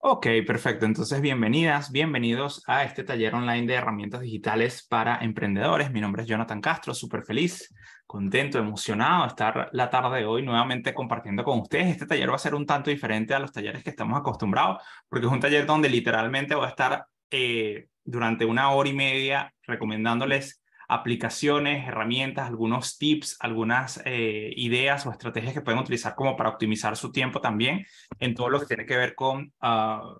Ok, perfecto. Entonces, bienvenidas, bienvenidos a este taller online de herramientas digitales para emprendedores. Mi nombre es Jonathan Castro, súper feliz, contento, emocionado de estar la tarde de hoy nuevamente compartiendo con ustedes. Este taller va a ser un tanto diferente a los talleres que estamos acostumbrados, porque es un taller donde literalmente voy a estar eh, durante una hora y media recomendándoles aplicaciones, herramientas, algunos tips, algunas eh, ideas o estrategias que pueden utilizar como para optimizar su tiempo también en todo lo que tiene que ver con ah,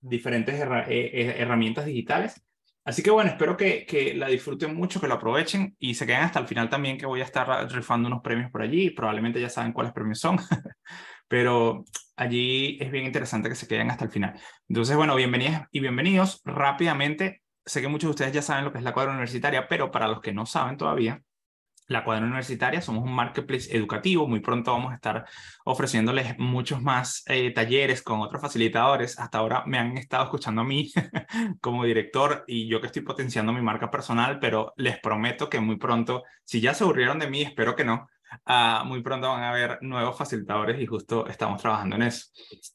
diferentes eh, eh, herramientas digitales. Así que bueno, espero que, que, la disfruten mucho, que lo aprovechen y se queden hasta el final también que voy a estar rifando unos premios por allí. Probablemente ya saben cuáles premios son, pero allí es bien interesante que se queden hasta el final. Entonces, bueno, bienvenidas y bienvenidos. Rápidamente sé que muchos de ustedes ya saben lo que es la cuadra universitaria, pero para los que no saben todavía, la cuadra universitaria somos un marketplace educativo. Muy pronto vamos a estar ofreciéndoles muchos más eh, talleres con otros facilitadores. Hasta ahora me han estado escuchando a mí como director y yo que estoy potenciando mi marca personal, pero les prometo que muy pronto, si ya se aburrieron de mí, espero que no, Ah, muy pronto van a haber nuevos facilitadores y justo estamos trabajando en eso.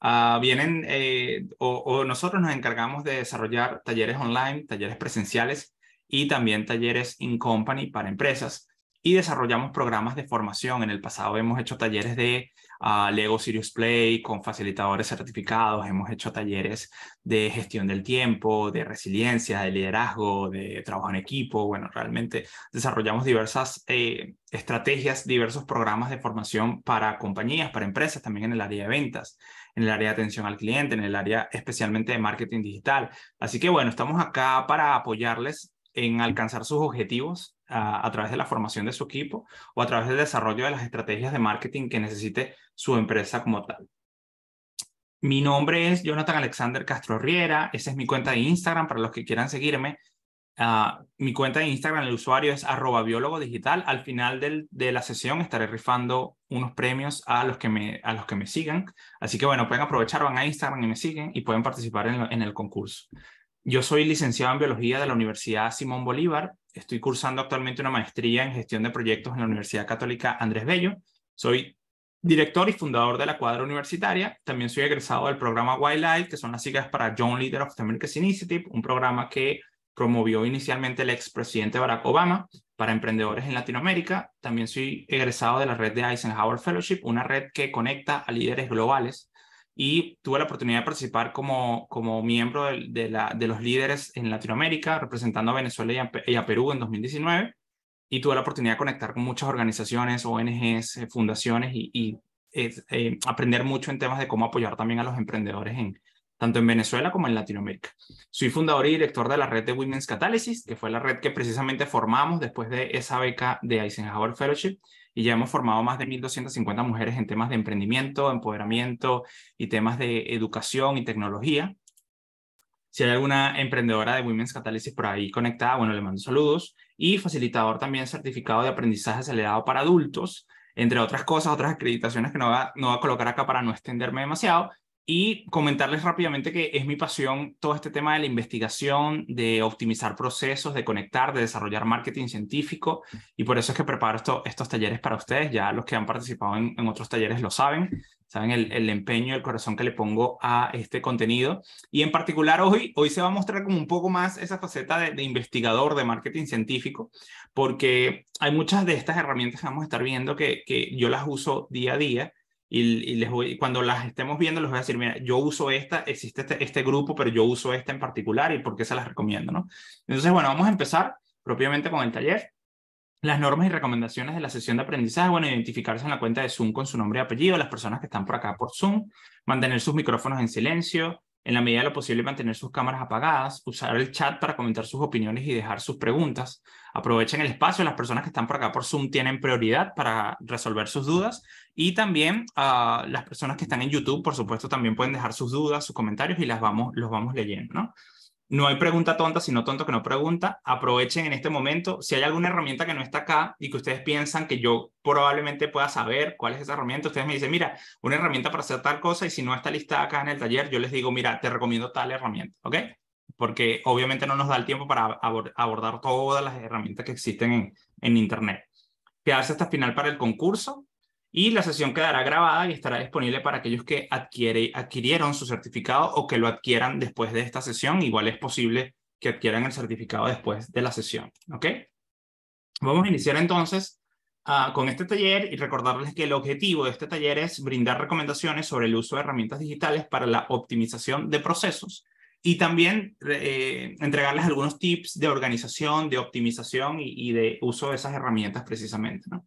Ah, vienen eh, o, nosotros nos encargamos de desarrollar talleres online, talleres presenciales y también talleres in company para empresas y desarrollamos programas de formación. En el pasado hemos hecho talleres de a ah, Lego Serious Play con facilitadores certificados, hemos hecho talleres de gestión del tiempo, de resiliencia, de liderazgo, de trabajo en equipo, bueno, realmente desarrollamos diversas eh, estrategias, diversos programas de formación para compañías, para empresas, también en el área de ventas, en el área de atención al cliente, en el área especialmente de marketing digital. Así que bueno, estamos acá para apoyarles en alcanzar sus objetivos a, ah, a, través de la formación de su equipo o a través del desarrollo de las estrategias de marketing que necesite su empresa como tal. Mi nombre es Jonathan Alexander Castro Riera, esa es mi cuenta de Instagram para los que quieran seguirme. Ah, mi cuenta de Instagram, el usuario es arroba biólogo digital. Al final del, de la sesión estaré rifando unos premios a los, que me, a los que me sigan. Así que bueno, pueden aprovechar, van a Instagram y me siguen y pueden participar en, en el concurso. Yo soy licenciado en biología de la Universidad Simón Bolívar. Estoy cursando actualmente una maestría en gestión de proyectos en la Universidad Católica Andrés Bello. Soy director y fundador de la cuadra universitaria. También soy egresado del programa Wildlife, que son las siglas para John Leader of the Americas Initiative, un programa que promovió inicialmente el expresidente Barack Obama para emprendedores en Latinoamérica. También soy egresado de la red de Eisenhower Fellowship, una red que conecta a líderes globales. Y tuve la oportunidad de participar como, como miembro de, la, de los líderes en Latinoamérica, representando a Venezuela y a Perú en 2019 y tuve la oportunidad de conectar con muchas organizaciones, ONGs, eh, fundaciones y, eh, eh, aprender mucho en temas de cómo apoyar también a los emprendedores en, tanto en Venezuela como en Latinoamérica. Soy fundador y director de la red de Women's Catalysis, que fue la red que precisamente formamos después de esa beca de Eisenhower Fellowship, y ya hemos formado más de 1.250 mujeres en temas de emprendimiento, empoderamiento y temas de educación y tecnología. Si hay alguna emprendedora de Women's Catalysis por ahí conectada, bueno, le mando saludos y facilitador también certificado de aprendizaje acelerado para adultos, entre otras cosas, otras acreditaciones que no va, no va a colocar acá para no extenderme demasiado. Y comentarles rápidamente que es mi pasión todo este tema de la investigación, de optimizar procesos, de conectar, de desarrollar marketing científico. Y por eso es que preparo estos talleres para ustedes. Ya los que han participado en otros talleres lo saben saben el, el, empeño, el corazón que le pongo a este contenido. Y en particular hoy, hoy se va a mostrar como un poco más esa faceta de, de investigador, de marketing científico, porque hay muchas de estas herramientas que vamos a estar viendo que, que yo las uso día a día. Y, les voy, cuando las estemos viendo, les voy a decir, mira, yo uso esta, existe este, este grupo, pero yo uso esta en particular y por qué se las recomiendo, ¿no? Entonces, bueno, vamos a empezar propiamente con el taller las normas y recomendaciones de la sesión de aprendizaje, bueno, identificarse en la cuenta de Zoom con su nombre y apellido, las personas que están por acá por Zoom, mantener sus micrófonos en silencio, en la medida de lo posible mantener sus cámaras apagadas, usar el chat para comentar sus opiniones y dejar sus preguntas. Aprovechen el espacio, las personas que están por acá por Zoom tienen prioridad para resolver sus dudas y también ah, las personas que están en YouTube, por supuesto, también pueden dejar sus dudas, sus comentarios y las vamos, los vamos leyendo, ¿no? No hay pregunta tonta, sino tonto que no pregunta. Aprovechen en este momento. Si hay alguna herramienta que no está acá y que ustedes piensan que yo probablemente pueda saber cuál es esa herramienta, ustedes me dicen, mira, una herramienta para hacer tal cosa y si no está lista acá en el taller, yo les digo, mira, te recomiendo tal herramienta, ¿ok? Porque obviamente no nos da el tiempo para abordar todas las herramientas que existen en, en Internet. Quedarse hasta final para el concurso y la sesión quedará grabada y estará disponible para aquellos que adquirieron su certificado o que lo adquieran después de esta sesión. Igual es posible que adquieran el certificado después de la sesión. ¿Ok? Vamos a iniciar entonces ah, con este taller y recordarles que el objetivo de este taller es brindar recomendaciones sobre el uso de herramientas digitales para la optimización de procesos y también eh, entregarles algunos tips de organización, de optimización y, y de uso de esas herramientas precisamente. ¿no?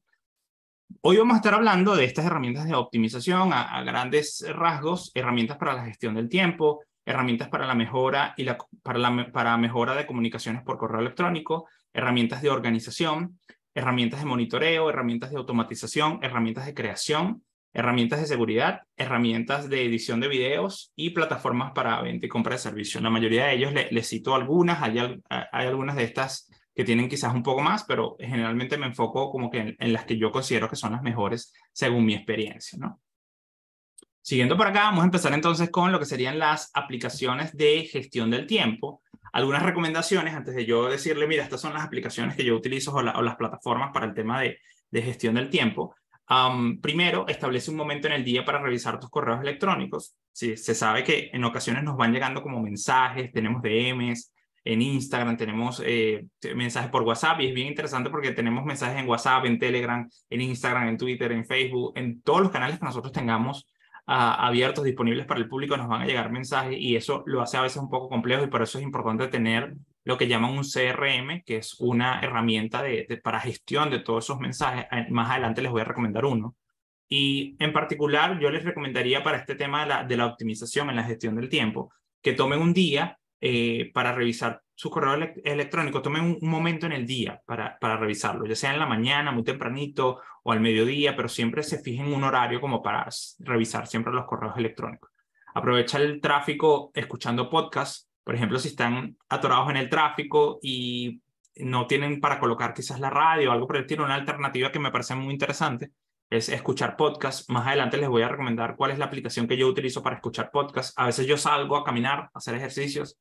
Hoy vamos a estar hablando de estas herramientas de optimización a, grandes rasgos, herramientas para la gestión del tiempo, herramientas para la mejora y la, para la mejora de comunicaciones por correo electrónico, herramientas de organización, herramientas de monitoreo, herramientas de automatización, herramientas de creación, herramientas de seguridad, herramientas de edición de videos y plataformas para venta y compra de servicios. La mayoría de ellos les cito algunas, hay, hay algunas de estas que tienen quizás un poco más, pero generalmente me enfoco como que en, las que yo considero que son las mejores según mi experiencia, ¿no? Siguiendo por acá, vamos a empezar entonces con lo que serían las aplicaciones de gestión del tiempo. Algunas recomendaciones antes de yo decirle, mira, estas son las aplicaciones que yo utilizo o, las plataformas para el tema de, de gestión del tiempo. primero, establece un momento en el día para revisar tus correos electrónicos. Sí, se sabe que en ocasiones nos van llegando como mensajes, tenemos DMs, en Instagram, tenemos eh, mensajes por WhatsApp y es bien interesante porque tenemos mensajes en WhatsApp, en Telegram, en Instagram, en Twitter, en Facebook, en todos los canales que nosotros tengamos abiertos, disponibles para el público, nos van a llegar mensajes y eso lo hace a veces un poco complejo y por eso es importante tener lo que llaman un CRM, que es una herramienta para gestión de todos esos mensajes. Más adelante les voy a recomendar uno. Y en particular, yo les recomendaría para este tema de la, de la optimización en la gestión del tiempo, que tomen un día eh, para revisar su correo electrónico. Tomen un, momento en el día para, revisarlo, ya sea en la mañana, muy tempranito o al mediodía, pero siempre se fijen un horario como para revisar siempre los correos electrónicos. Aprovecha el tráfico escuchando podcasts. Por ejemplo, si están atorados en el tráfico y no tienen para colocar quizás la radio o algo por tienen una alternativa que me parece muy interesante es escuchar podcasts. Más adelante les voy a recomendar cuál es la aplicación que yo utilizo para escuchar podcasts. A veces yo salgo a caminar, a hacer ejercicios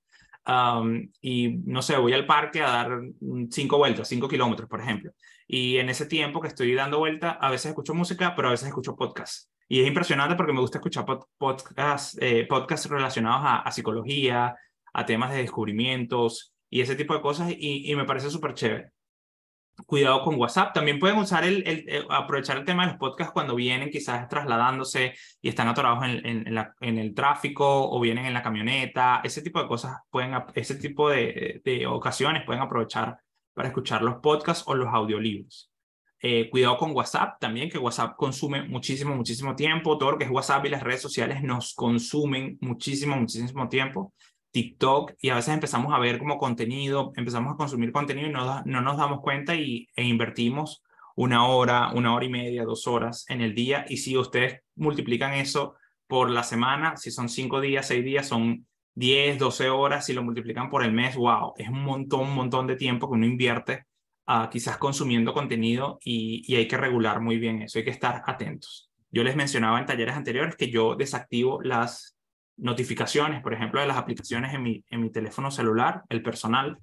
y no sé, voy al parque a dar cinco vueltas, cinco kilómetros, por ejemplo. Y en ese tiempo que estoy dando vuelta, a veces escucho música, pero a veces escucho podcasts. Y es impresionante porque me gusta escuchar podcast eh, podcasts, relacionados a, psicología, a temas de descubrimientos y ese tipo de cosas. Y, y me parece súper chévere cuidado con WhatsApp. También pueden usar el, eh, aprovechar el tema de los podcasts cuando vienen quizás trasladándose y están atorados en, en, en, el tráfico o vienen en la camioneta. Ese tipo de cosas pueden, ese tipo de, ocasiones pueden aprovechar para escuchar los podcasts o los audiolibros. Eh, cuidado con WhatsApp también, que WhatsApp consume muchísimo, muchísimo tiempo. Todo lo que es WhatsApp y las redes sociales nos consumen muchísimo, muchísimo tiempo. TikTok y a veces empezamos a ver como contenido, empezamos a consumir contenido y no, no nos damos cuenta y, e invertimos una hora, una hora y media, dos horas en el día. Y si ustedes multiplican eso por la semana, si son cinco días, seis días, son diez, 12 horas, si lo multiplican por el mes, wow, es un montón, un montón de tiempo que uno invierte ah, quizás consumiendo contenido y, y hay que regular muy bien eso, hay que estar atentos. Yo les mencionaba en talleres anteriores que yo desactivo las notificaciones, por ejemplo, de las aplicaciones en mi, en mi teléfono celular, el personal,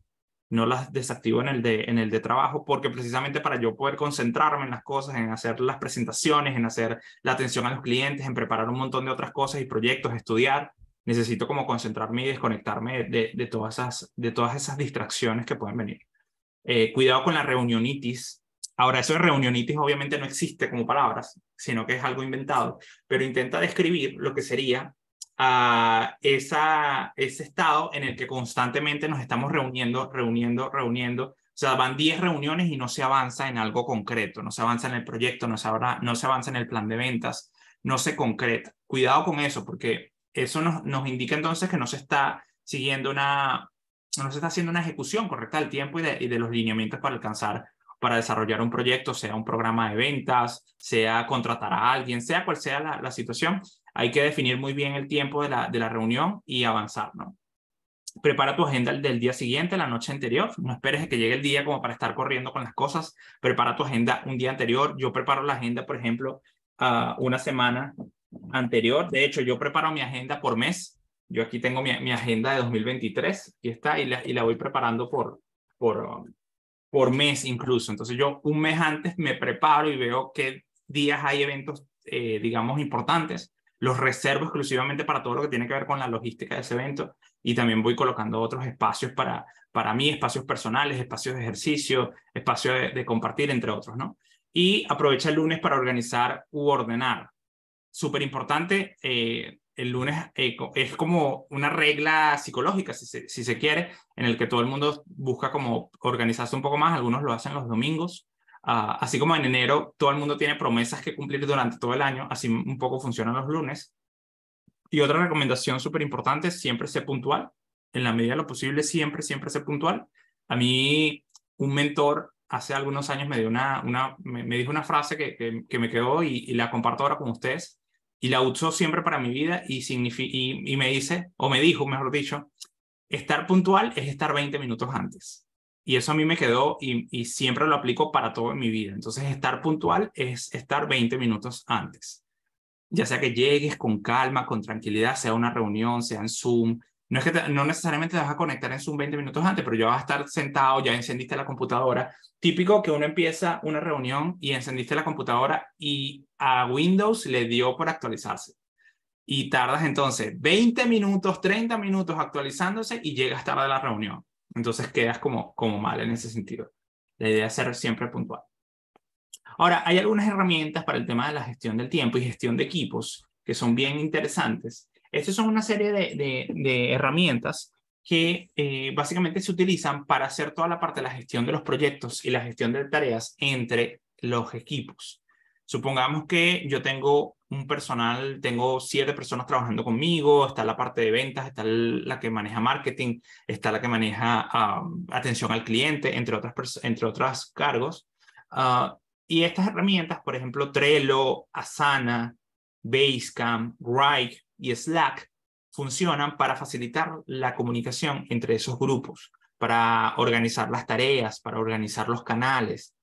no las desactivo en el, de, en el de trabajo, porque precisamente para yo poder concentrarme en las cosas, en hacer las presentaciones, en hacer la atención a los clientes, en preparar un montón de otras cosas y proyectos, estudiar, necesito como concentrarme y desconectarme de, de todas, esas, de todas esas distracciones que pueden venir. Eh, cuidado con la reunionitis. Ahora, eso de reunionitis obviamente no existe como palabras, sino que es algo inventado, pero intenta describir lo que sería a esa, ese estado en el que constantemente nos estamos reuniendo, reuniendo, reuniendo. O sea, van 10 reuniones y no se avanza en algo concreto, no se avanza en el proyecto, no se, avanza en el plan de ventas, no se concreta. Cuidado con eso, porque eso nos, nos indica entonces que no se está siguiendo una, no se está haciendo una ejecución correcta del tiempo y de, los lineamientos para alcanzar para desarrollar un proyecto, sea un programa de ventas, sea contratar a alguien, sea cual sea la situación, hay que definir muy bien el tiempo de la, de la reunión y avanzar, ¿no? Prepara tu agenda del día siguiente, la noche anterior. No esperes a que llegue el día como para estar corriendo con las cosas. Prepara tu agenda un día anterior. Yo preparo la agenda, por ejemplo, ah, una semana anterior. De hecho, yo preparo mi agenda por mes. Yo aquí tengo mi, mi agenda de 2023. Aquí está y la, y la voy preparando por, por, por mes incluso. Entonces yo un mes antes me preparo y veo qué días hay eventos, eh, digamos, importantes los reservo exclusivamente para todo lo que tiene que ver con la logística de ese evento y también voy colocando otros espacios para, para mí, espacios personales, espacios de ejercicio, espacios de, compartir, entre otros, ¿no? Y aprovecha el lunes para organizar u ordenar. Súper importante, eh, el lunes eh, es como una regla psicológica, si se, quiere, en el que todo el mundo busca como organizarse un poco más, algunos lo hacen los domingos, Ah, así como en enero todo el mundo tiene promesas que cumplir durante todo el año, así un poco funcionan los lunes. Y otra recomendación súper importante, siempre sé puntual. En la medida de lo posible, siempre, siempre ser puntual. A mí, un mentor hace algunos años me, dio me, dijo una frase que, me quedó y, la comparto ahora con ustedes. Y la uso siempre para mi vida y, y, y me dice, o me dijo, mejor dicho, estar puntual es estar 20 minutos antes. Y eso a mí me quedó y, siempre lo aplico para todo en mi vida. Entonces, estar puntual es estar 20 minutos antes. Ya sea que llegues con calma, con tranquilidad, sea una reunión, sea en Zoom. No es que no necesariamente te vas a conectar en Zoom 20 minutos antes, pero ya vas a estar sentado, ya encendiste la computadora. Típico que uno empieza una reunión y encendiste la computadora y a Windows le dio por actualizarse y tardas entonces 20 minutos, 30 minutos actualizándose y llegas tarde a la reunión. Entonces quedas como, como mal en ese sentido. La idea es ser siempre puntual. Ahora, hay algunas herramientas para el tema de la gestión del tiempo y gestión de equipos que son bien interesantes. Estas son una serie de, de, herramientas que eh, básicamente se utilizan para hacer toda la parte de la gestión de los proyectos y la gestión de tareas entre los equipos. Supongamos que yo tengo un personal, tengo siete personas trabajando conmigo, está la parte de ventas, está la que maneja marketing, está la que maneja atención al cliente, entre otras, entre otras cargos. Ah, y estas herramientas, por ejemplo, Trello, Asana, Basecamp, right y Slack, funcionan para facilitar la comunicación entre esos grupos, para organizar las tareas, para organizar los canales,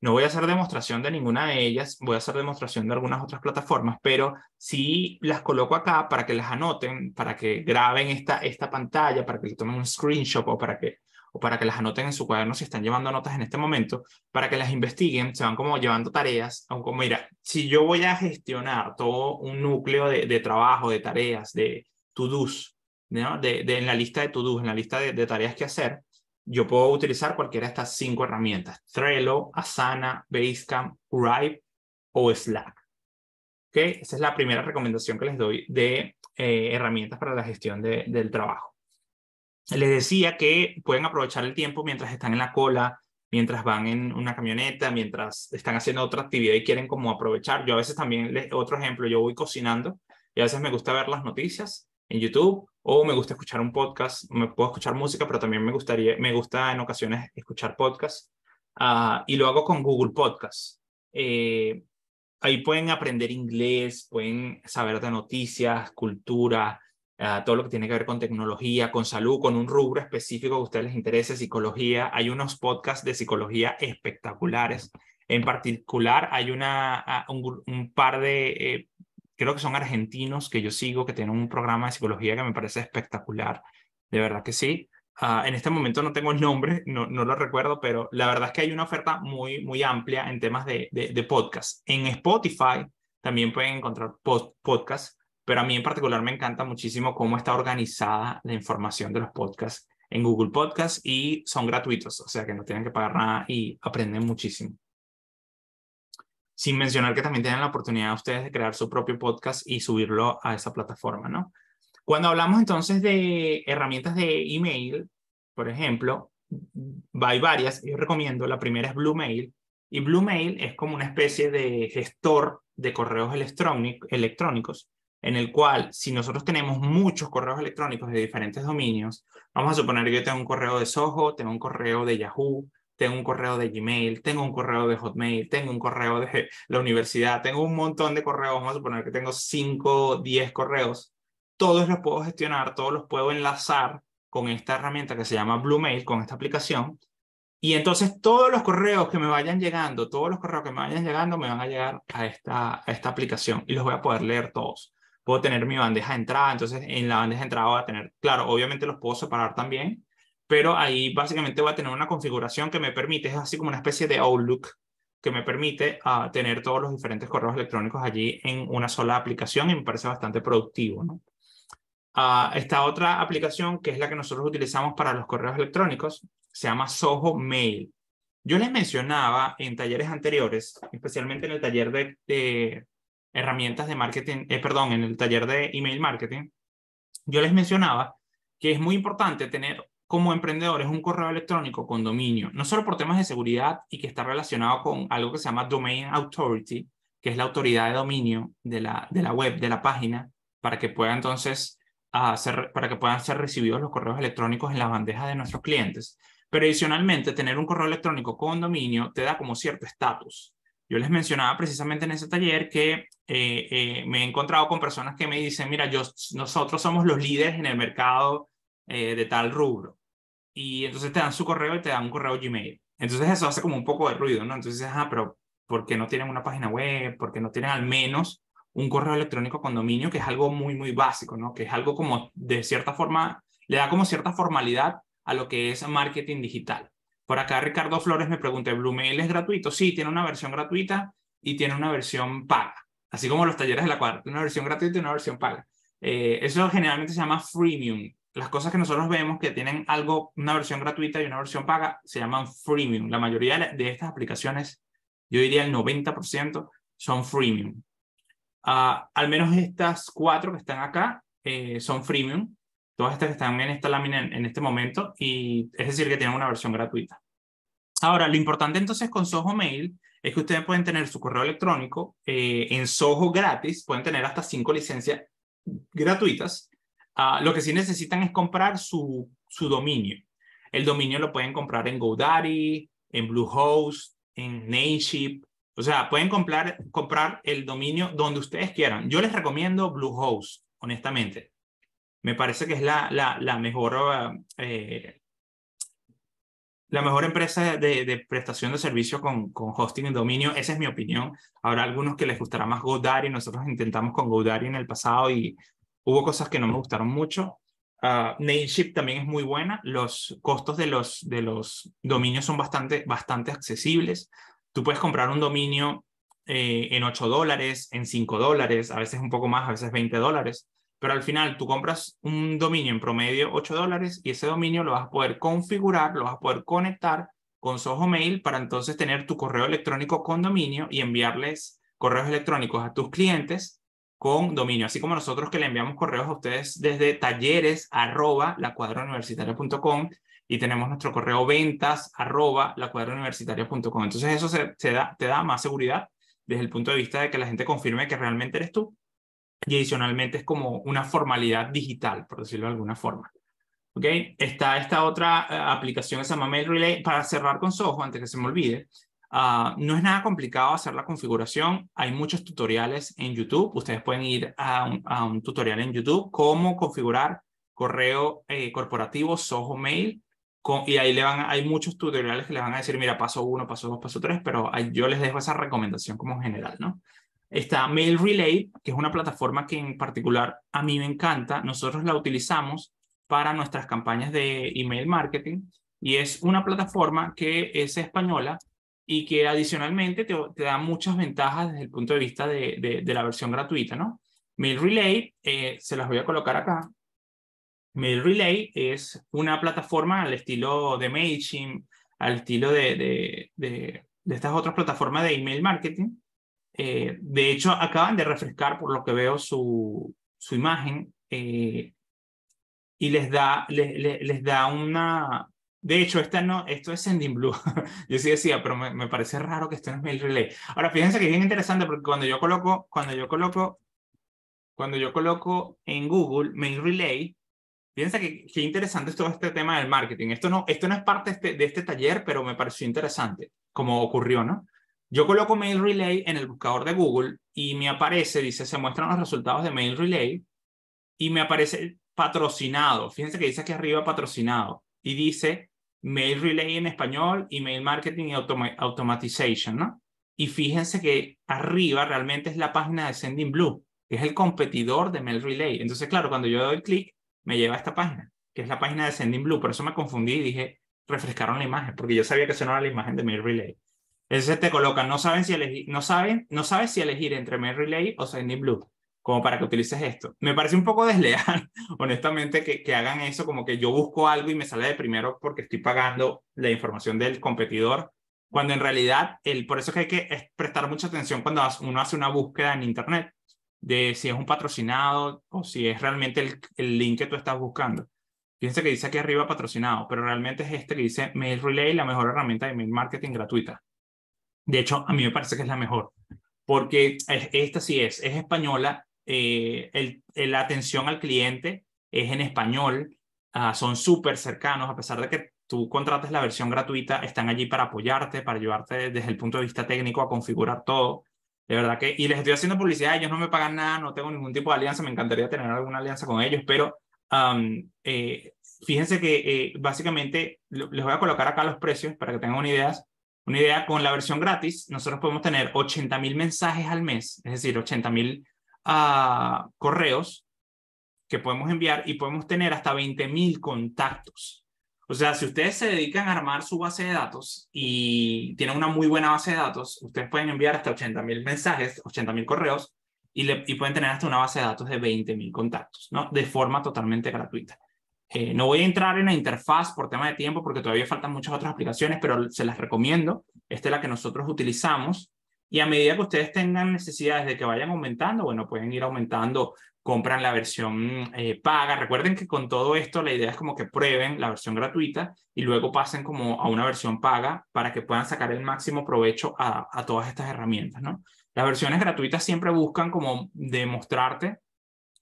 no voy a hacer demostración de ninguna de ellas, voy a hacer demostración de algunas otras plataformas, pero sí las coloco acá para que las anoten, para que graben esta, esta pantalla, para que le tomen un screenshot o para que o para que las anoten en su cuaderno si están llevando notas en este momento, para que las investiguen, se van como llevando tareas, como, mira, si yo voy a gestionar todo un núcleo de, trabajo, de tareas, de to-dos, ¿no? de, en la lista de to-dos, en la lista de tareas que hacer, yo puedo utilizar cualquiera de estas cinco herramientas, Trello, Asana, Basecamp, Ripe o Slack. ¿Okay? Esa es la primera recomendación que les doy de eh, herramientas para la gestión del trabajo. Les decía que pueden aprovechar el tiempo mientras están en la cola, mientras van en una camioneta, mientras están haciendo otra actividad y quieren como aprovechar. Yo a veces también, otro ejemplo, yo voy cocinando y a veces me gusta ver las noticias en YouTube o me gusta escuchar un podcast, me puedo escuchar música, pero también me gustaría, me gusta en ocasiones escuchar podcast, ah, y lo hago con Google Podcasts. Eh, ahí pueden aprender inglés, pueden saber de noticias, cultura, ah, todo lo que tiene que ver con tecnología, con salud, con un rubro específico que a ustedes les interese, psicología. Hay unos podcasts de psicología espectaculares. En particular, hay una, ah, un, par de eh, creo que son argentinos que yo sigo, que tienen un programa de psicología que me parece espectacular, de verdad que sí. Ah, en este momento no tengo el nombre, no, lo recuerdo, pero la verdad es que hay una oferta muy, muy amplia en temas de, de, podcast. En Spotify también pueden encontrar podcast, podcasts, pero a mí en particular me encanta muchísimo cómo está organizada la información de los podcasts en Google Podcasts y son gratuitos, o sea que no tienen que pagar nada y aprenden muchísimo sin mencionar que también tienen la oportunidad ustedes de crear su propio podcast y subirlo a esa plataforma, ¿no? Cuando hablamos entonces de herramientas de email, por ejemplo, hay varias, yo recomiendo, la primera es Bluemail, y Bluemail es como una especie de gestor de correos electrónicos, en el cual si nosotros tenemos muchos correos electrónicos de diferentes dominios, vamos a suponer que yo tengo un correo de Soho, tengo un correo de Yahoo, tengo un correo de Gmail, tengo un correo de Hotmail, tengo un correo de la universidad, tengo un montón de correos, vamos a suponer que tengo 5, 10 correos, todos los puedo gestionar, todos los puedo enlazar con esta herramienta que se llama Bluemail, con esta aplicación, y entonces todos los correos que me vayan llegando, todos los correos que me vayan llegando me van a llegar a esta, a esta aplicación y los voy a poder leer todos. Puedo tener mi bandeja de entrada, entonces en la bandeja de entrada voy a tener, claro, obviamente los puedo separar también, pero ahí básicamente va a tener una configuración que me permite, es así como una especie de Outlook que me permite ah, tener todos los diferentes correos electrónicos allí en una sola aplicación y me parece bastante productivo. Ah, esta otra aplicación, que es la que nosotros utilizamos para los correos electrónicos, se llama Soho Mail. Yo les mencionaba en talleres anteriores, especialmente en el taller de, herramientas de marketing, eh, perdón, en el taller de email marketing, yo les mencionaba que es muy importante tener como emprendedores un correo electrónico con dominio, no solo por temas de seguridad y que está relacionado con algo que se llama Domain Authority, que es la autoridad de dominio de la, de la web, de la página, para que pueda entonces hacer ah, para que puedan ser recibidos los correos electrónicos en las bandejas de nuestros clientes. Pero adicionalmente, tener un correo electrónico con dominio te da como cierto estatus. Yo les mencionaba precisamente en ese taller que eh, eh, me he encontrado con personas que me dicen, mira, yo, nosotros somos los líderes en el mercado eh, de tal rubro y entonces te dan su correo y te dan un correo Gmail. Entonces eso hace como un poco de ruido, ¿no? Entonces, ah, pero ¿por qué no tienen una página web? ¿Por qué no tienen al menos un correo electrónico con dominio, que es algo muy, muy básico, ¿no? Que es algo como, de cierta forma, le da como cierta formalidad a lo que es marketing digital. Por acá Ricardo Flores me pregunta, ¿Bluemail es gratuito? Sí, tiene una versión gratuita y tiene una versión paga, así como los talleres de la cuarta, una versión gratuita y una versión paga. Eh, eso generalmente se llama freemium, las cosas que nosotros vemos que tienen algo, una versión gratuita y una versión paga, se llaman freemium. La mayoría de estas aplicaciones, yo diría el 90%, son freemium. Ah, al menos estas cuatro que están acá eh, son freemium. Todas estas que están en esta lámina en, este momento, y es decir, que tienen una versión gratuita. Ahora, lo importante entonces con Soho Mail es que ustedes pueden tener su correo electrónico eh, en Soho gratis, pueden tener hasta cinco licencias gratuitas Ah, lo que sí necesitan es comprar su, su dominio. El dominio lo pueden comprar en GoDaddy, en Bluehost, en Namecheap. O sea, pueden comprar, comprar el dominio donde ustedes quieran. Yo les recomiendo Bluehost, honestamente. Me parece que es la, la, mejor, eh, la mejor empresa de, prestación de servicio con, con, hosting en dominio. Esa es mi opinión. Habrá algunos que les gustará más GoDaddy. Nosotros intentamos con GoDaddy en el pasado y Hubo cosas que no me gustaron mucho. Ah, Nameship también es muy buena. Los costos de los, de los dominios son bastante, bastante accesibles. Tú puedes comprar un dominio eh, en 8 dólares, en 5 dólares, a veces un poco más, a veces 20 dólares. Pero al final tú compras un dominio en promedio 8 dólares y ese dominio lo vas a poder configurar, lo vas a poder conectar con Soho Mail para entonces tener tu correo electrónico con dominio y enviarles correos electrónicos a tus clientes con dominio, así como nosotros que le enviamos correos a ustedes desde talleres arroba la y tenemos nuestro correo ventas arroba la Entonces eso se, da, te da más seguridad desde el punto de vista de que la gente confirme que realmente eres tú y adicionalmente es como una formalidad digital, por decirlo de alguna forma. okay. Está esta otra eh, aplicación, que se llama Mail Relay, para cerrar con Soho, antes que se me olvide, Ah, no es nada complicado hacer la configuración. Hay muchos tutoriales en YouTube. Ustedes pueden ir a un, tutorial en YouTube, cómo configurar correo eh, corporativo, Soho Mail. y ahí le van, hay muchos tutoriales que les van a decir, mira, paso uno paso dos paso tres pero yo les dejo esa recomendación como general, ¿no? Está Mail Relay, que es una plataforma que en particular a mí me encanta. Nosotros la utilizamos para nuestras campañas de email marketing y es una plataforma que es española y que adicionalmente te, te, da muchas ventajas desde el punto de vista de, de, la versión gratuita, ¿no? Mail Relay, eh, se las voy a colocar acá. Mail Relay es una plataforma al estilo de MailChimp, al estilo de, de estas otras plataformas de email marketing. Eh, de hecho, acaban de refrescar, por lo que veo, su, su imagen eh, y les da, les, les da una, de hecho, esta no, esto es Sending Blue. yo sí decía, pero me, parece raro que esto no es Mail Relay. Ahora, fíjense que es bien interesante porque cuando yo coloco, cuando yo coloco, cuando yo coloco en Google Mail Relay, fíjense que, que interesante es todo este tema del marketing. Esto no, esto no es parte este, de este taller, pero me pareció interesante como ocurrió, ¿no? Yo coloco Mail Relay en el buscador de Google y me aparece, dice, se muestran los resultados de Mail Relay y me aparece patrocinado. Fíjense que dice aquí arriba patrocinado y dice Mail Relay en español, Email Marketing y Automatization, ¿no? Y fíjense que arriba realmente es la página de Sending Blue, que es el competidor de Mail Relay. Entonces, claro, cuando yo doy clic, me lleva a esta página, que es la página de Sending Blue. Por eso me confundí y dije, refrescaron la imagen, porque yo sabía que eso no era la imagen de Mail Relay. Entonces te colocan, no saben si elegir, no saben, no sabes si elegir entre Mail Relay o Sending Blue como para que utilices esto. Me parece un poco desleal, honestamente, que, que hagan eso, como que yo busco algo y me sale de primero porque estoy pagando la información del competidor, cuando en realidad, el, por eso es que hay que prestar mucha atención cuando uno hace una búsqueda en Internet de si es un patrocinado o si es realmente el, el link que tú estás buscando. Fíjense que dice aquí arriba patrocinado, pero realmente es este que dice Mail Relay, la mejor herramienta de mail marketing gratuita. De hecho, a mí me parece que es la mejor, porque esta sí es, es española eh, el, la atención al cliente es en español, ah, son súper cercanos, a pesar de que tú contrates la versión gratuita, están allí para apoyarte, para ayudarte desde el punto de vista técnico a configurar todo. De verdad que, y les estoy haciendo publicidad, ellos no me pagan nada, no tengo ningún tipo de alianza, me encantaría tener alguna alianza con ellos, pero eh, fíjense que eh, básicamente les voy a colocar acá los precios para que tengan una idea. Una idea con la versión gratis, nosotros podemos tener 80.000 mil mensajes al mes, es decir, 80.000 mil a correos que podemos enviar y podemos tener hasta 20.000 contactos. O sea, si ustedes se dedican a armar su base de datos y tienen una muy buena base de datos, ustedes pueden enviar hasta 80.000 mensajes, 80.000 correos y, pueden tener hasta una base de datos de 20.000 contactos, ¿no? De forma totalmente gratuita. Eh, no voy a entrar en la interfaz por tema de tiempo porque todavía faltan muchas otras aplicaciones, pero se las recomiendo. Esta es la que nosotros utilizamos y a medida que ustedes tengan necesidades de que vayan aumentando, bueno, pueden ir aumentando, compran la versión eh, paga. Recuerden que con todo esto la idea es como que prueben la versión gratuita y luego pasen como a una versión paga para que puedan sacar el máximo provecho a, a todas estas herramientas, ¿no? Las versiones gratuitas siempre buscan como demostrarte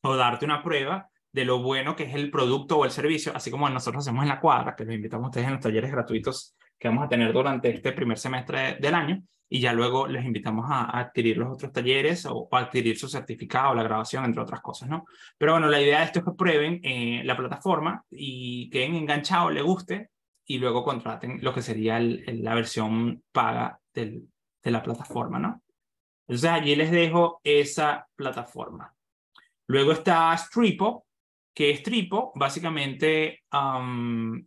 o darte una prueba de lo bueno que es el producto o el servicio, así como nosotros hacemos en la cuadra, que los invitamos a ustedes en los talleres gratuitos que vamos a tener durante este primer semestre del año y ya luego les invitamos a, adquirir los otros talleres o, a adquirir su certificado, la grabación, entre otras cosas, ¿no? Pero bueno, la idea de esto es que prueben eh, la plataforma y queden enganchados, le guste y luego contraten lo que sería la versión paga de la plataforma, ¿no? Entonces allí les dejo esa plataforma. Luego está Stripo, que Stripo básicamente,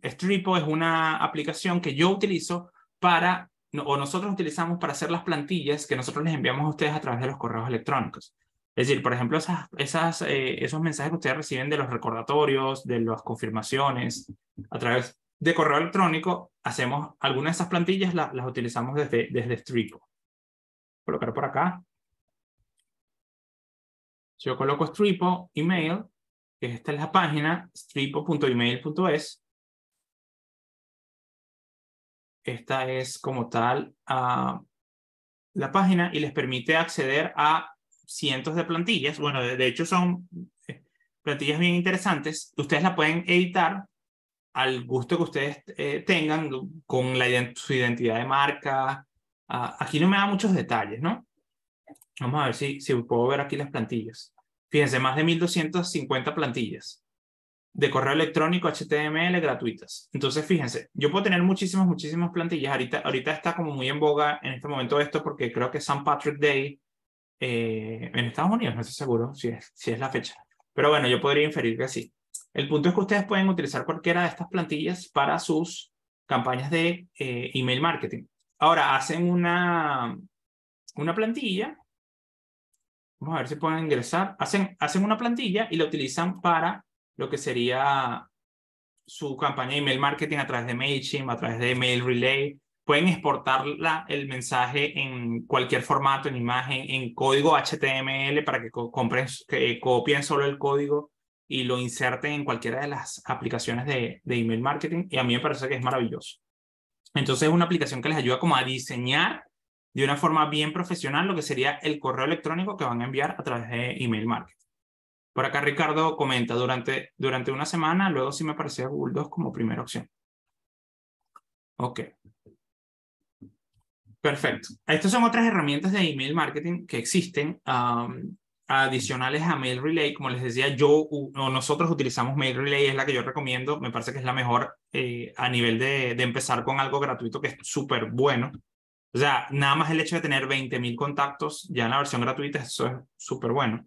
Stripo es una aplicación que yo utilizo para o nosotros utilizamos para hacer las plantillas que nosotros les enviamos a ustedes a través de los correos electrónicos. Es decir, por ejemplo, esas, esas, eh, esos mensajes que ustedes reciben de los recordatorios, de las confirmaciones, a través de correo electrónico, hacemos algunas de esas plantillas, las utilizamos desde, desde Strico. Colocar por acá. yo coloco Stripo email, que esta es la página, stripo.email.es, esta es como tal ah, la página y les permite acceder a cientos de plantillas. Bueno, de, hecho son eh, plantillas bien interesantes. Ustedes la pueden editar al gusto que ustedes eh, tengan con su identidad de marca. Ah, aquí no me da muchos detalles, ¿no? Vamos a ver si, si puedo ver aquí las plantillas. Fíjense, más de 1250 plantillas de correo electrónico HTML gratuitas. Entonces, fíjense, yo puedo tener muchísimas, muchísimas plantillas. Ahorita, ahorita está como muy en boga en este momento esto porque creo que es San Patrick Day eh, en Estados Unidos, no estoy seguro si es, si es la fecha. Pero bueno, yo podría inferir que sí. El punto es que ustedes pueden utilizar cualquiera de estas plantillas para sus campañas de eh, email marketing. Ahora, hacen una, una plantilla. Vamos a ver si pueden ingresar. Hacen, hacen una plantilla y la utilizan para lo que sería su campaña de email marketing a través de MailChimp, a través de Mail Relay. Pueden exportar el mensaje en cualquier formato, en imagen, en código HTML para que, compren, que copien solo el código y lo inserten en cualquiera de las aplicaciones de, de email marketing. Y a mí me parece que es maravilloso. Entonces es una aplicación que les ayuda como a diseñar de una forma bien profesional lo que sería el correo electrónico que van a enviar a través de email marketing. Por acá Ricardo comenta, durante, durante una semana, luego sí me parecía Google 2 como primera opción. Ok. Perfecto. Estas son otras herramientas de email marketing que existen adicionales a Mail Relay. Como les decía, yo o nosotros utilizamos Mail Relay, es la que yo recomiendo. Me parece que es la mejor eh, a nivel de, de empezar con algo gratuito que es súper bueno. O sea, nada más el hecho de tener 20.000 contactos ya en la versión gratuita, eso es súper bueno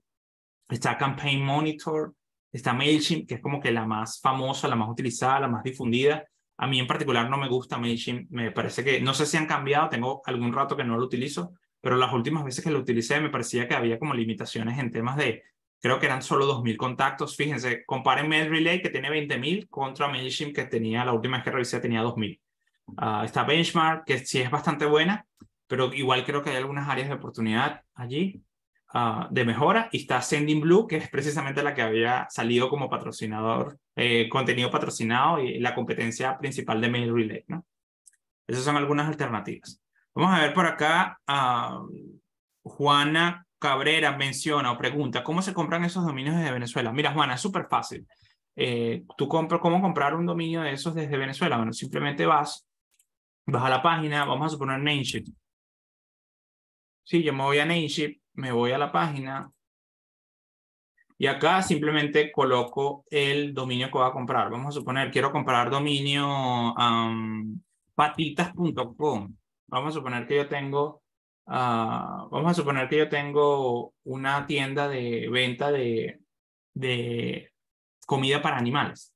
está Campaign Monitor, está MailChimp, que es como que la más famosa, la más utilizada, la más difundida. A mí en particular no me gusta MailChimp, me parece que, no sé si han cambiado, tengo algún rato que no lo utilizo, pero las últimas veces que lo utilicé me parecía que había como limitaciones en temas de, creo que eran solo 2.000 contactos, fíjense, comparen MailRelay Relay que tiene 20.000 contra MailChimp que tenía, la última vez que revisé tenía 2.000. mil. Ah, está Benchmark, que sí es bastante buena, pero igual creo que hay algunas áreas de oportunidad allí. Ah, de mejora y está Sending Blue, que es precisamente la que había salido como patrocinador, eh, contenido patrocinado y la competencia principal de Mail Relay. ¿no? Esas son algunas alternativas. Vamos a ver por acá. a ah, Juana Cabrera menciona o pregunta, ¿cómo se compran esos dominios desde Venezuela? Mira, Juana, es súper fácil. Eh, ¿Tú compras cómo comprar un dominio de esos desde Venezuela? Bueno, simplemente vas, vas a la página, vamos a suponer Nameship. Sí, yo me voy a Nameship me voy a la página y acá simplemente coloco el dominio que voy a comprar. Vamos a suponer, quiero comprar dominio patitas.com. Vamos a suponer que yo tengo... Ah, vamos a suponer que yo tengo una tienda de venta de, comida para animales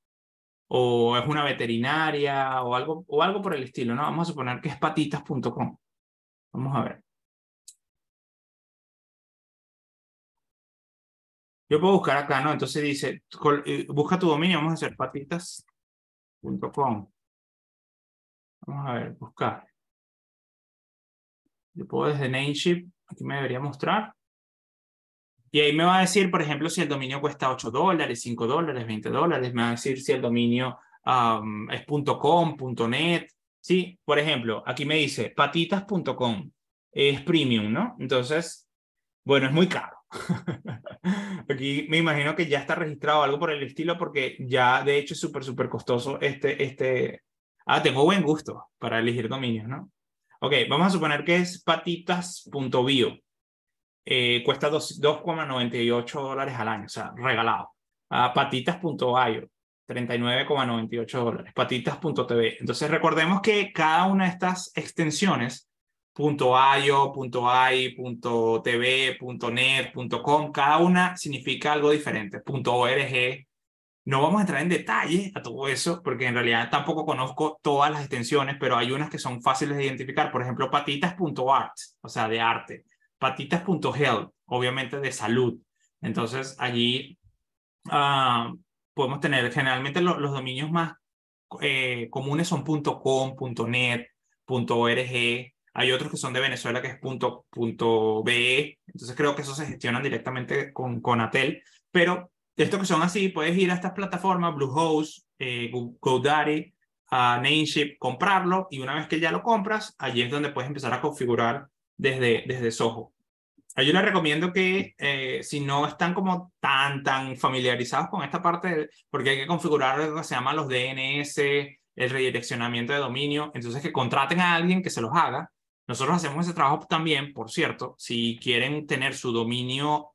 o es una veterinaria o algo, o algo por el estilo, ¿no? Vamos a suponer que es patitas.com. Vamos a ver. Yo puedo buscar acá, ¿no? Entonces dice, eh, busca tu dominio, vamos a hacer patitas.com. Vamos a ver, buscar. Yo puedo desde Nameship. aquí me debería mostrar. Y ahí me va a decir, por ejemplo, si el dominio cuesta 8 dólares, 5 dólares, 20 dólares. Me va a decir si el dominio es .com, .net. Sí, por ejemplo, aquí me dice patitas.com. Es premium, ¿no? Entonces, bueno, es muy caro. Aquí me imagino que ya está registrado algo por el estilo porque ya de hecho es súper, súper costoso este, este... Ah, tengo buen gusto para elegir dominios, ¿no? Ok, vamos a suponer que es patitas.bio. Eh, cuesta 2,98 dólares al año, o sea, regalado. A patitas.io, 39,98 dólares. Patitas.tv. Entonces recordemos que cada una de estas extensiones .tv, .net, .com, cada una significa algo diferente, .org. No vamos a entrar en detalle a todo eso, porque en realidad tampoco conozco todas las extensiones, pero hay unas que son fáciles de identificar, por ejemplo, patitas.art, o sea, de arte, patitas.health, obviamente de salud. Entonces, allí ah, podemos tener, generalmente los dominios más eh, comunes son .com, .net, .org, hay otros que son de Venezuela, que es punto, punto .be, entonces creo que eso se gestionan directamente con, con Atel, pero estos que son así, puedes ir a estas plataformas, Bluehost, eh, GoDaddy, a Nameship, comprarlo y una vez que ya lo compras, allí es donde puedes empezar a configurar desde, desde Soho. Yo les recomiendo que eh, si no están como tan, tan familiarizados con esta parte, porque hay que configurar lo que se llama los DNS, el redireccionamiento de dominio, entonces que contraten a alguien que se los haga nosotros hacemos ese trabajo también, por cierto, si quieren tener su dominio,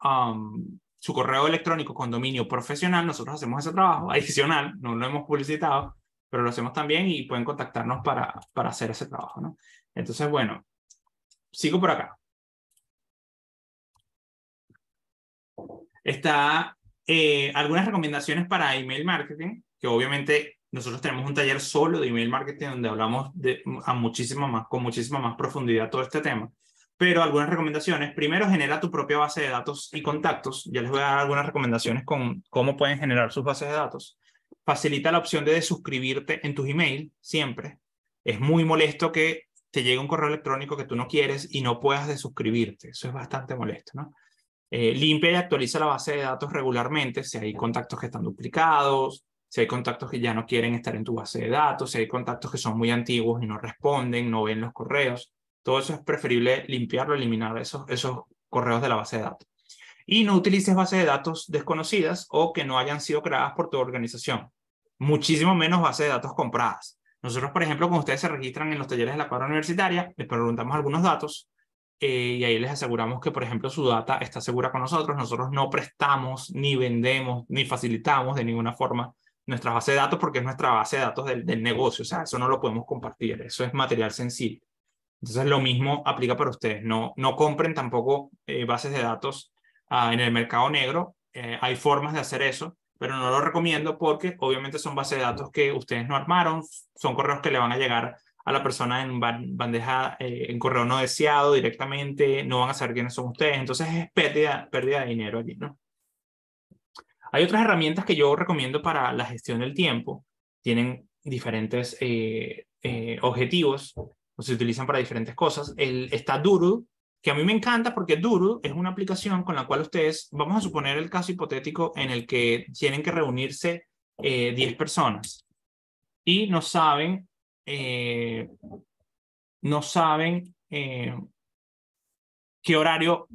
su correo electrónico con dominio profesional, nosotros hacemos ese trabajo adicional, no lo hemos publicitado, pero lo hacemos también y pueden contactarnos para, para hacer ese trabajo, ¿no? Entonces, bueno, sigo por acá. Está eh, algunas recomendaciones para email marketing, que obviamente nosotros tenemos un taller solo de email marketing donde hablamos a muchísima más, con muchísima más profundidad todo este tema. Pero algunas recomendaciones. Primero, genera tu propia base de datos y contactos. Ya les voy a dar algunas recomendaciones con cómo pueden generar sus bases de datos. Facilita la opción de suscribirte en tus emails, siempre. Es muy molesto que te llegue un correo electrónico que tú no quieres y no puedas desuscribirte. Eso es bastante molesto, ¿no? Eh, limpia y actualiza la base de datos regularmente, si hay contactos que están duplicados, si hay contactos que ya no quieren estar en tu base de datos, si hay contactos que son muy antiguos y no responden, no ven los correos, todo eso es preferible limpiarlo, eliminar esos, esos correos de la base de datos. Y no utilices bases de datos desconocidas o que no hayan sido creadas por tu organización, muchísimo menos bases de datos compradas. Nosotros, por ejemplo, cuando ustedes se registran en los talleres de la cuadra universitaria, les preguntamos algunos datos eh, y ahí les aseguramos que, por ejemplo, su data está segura con nosotros. Nosotros no prestamos, ni vendemos, ni facilitamos de ninguna forma nuestra base de datos porque es nuestra base de datos del, del negocio, o sea, eso no lo podemos compartir, eso es material sencillo. Entonces lo mismo aplica para ustedes, no, no compren tampoco eh, bases de datos ah, en el mercado negro, eh, hay formas de hacer eso, pero no lo recomiendo porque obviamente son bases de datos que ustedes no armaron, son correos que le van a llegar a la persona en bandeja, eh, en correo no deseado directamente, no van a saber quiénes son ustedes, entonces es pérdida, pérdida de dinero allí, ¿no? Hay otras herramientas que yo recomiendo para la gestión del tiempo. Tienen diferentes eh, eh, objetivos o se utilizan para diferentes cosas. El, está Duru, que a mí me encanta porque Duru es una aplicación con la cual ustedes, vamos a suponer el caso hipotético en el que tienen que reunirse 10 eh, personas y no saben, no saben qué horario,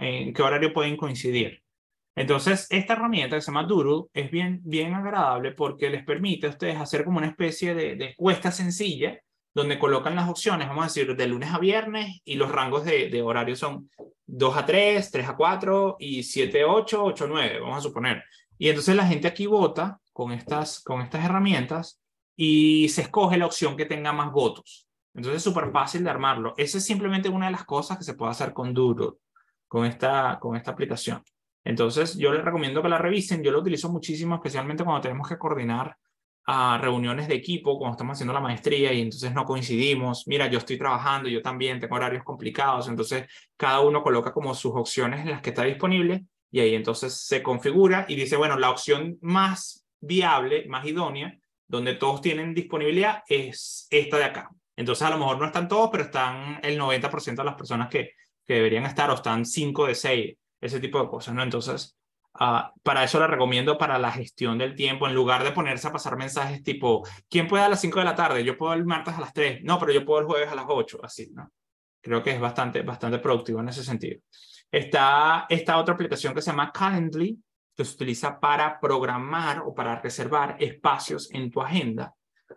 qué horario pueden coincidir. Entonces, esta herramienta que se llama Doodle es bien, bien agradable porque les permite a ustedes hacer como una especie de, de cuesta sencilla donde colocan las opciones, vamos a decir, de lunes a viernes y los rangos de, horario son 2 a 3, 3 a 4 y 7 a 8, 8 a 9, vamos a suponer. Y entonces la gente aquí vota con estas, con estas herramientas y se escoge la opción que tenga más votos. Entonces es súper fácil de armarlo. Esa es simplemente una de las cosas que se puede hacer con Duro con esta, con esta aplicación. Entonces, yo les recomiendo que la revisen. Yo lo utilizo muchísimo, especialmente cuando tenemos que coordinar a ah, reuniones de equipo, cuando estamos haciendo la maestría y entonces no coincidimos. Mira, yo estoy trabajando, yo también tengo horarios complicados. Entonces, cada uno coloca como sus opciones en las que está disponible y ahí entonces se configura y dice, bueno, la opción más viable, más idónea, donde todos tienen disponibilidad es esta de acá. Entonces, a lo mejor no están todos, pero están el 90% de las personas que, que deberían estar o están 5 de 6 ese tipo de cosas, ¿no? Entonces, ah, para eso la recomiendo para la gestión del tiempo, en lugar de ponerse a pasar mensajes tipo, ¿quién puede a las 5 de la tarde? Yo puedo el martes a las 3, no, pero yo puedo el jueves a las 8, así, ¿no? Creo que es bastante, bastante productivo en ese sentido. Está esta otra aplicación que se llama Calendly, que se utiliza para programar o para reservar espacios en tu agenda.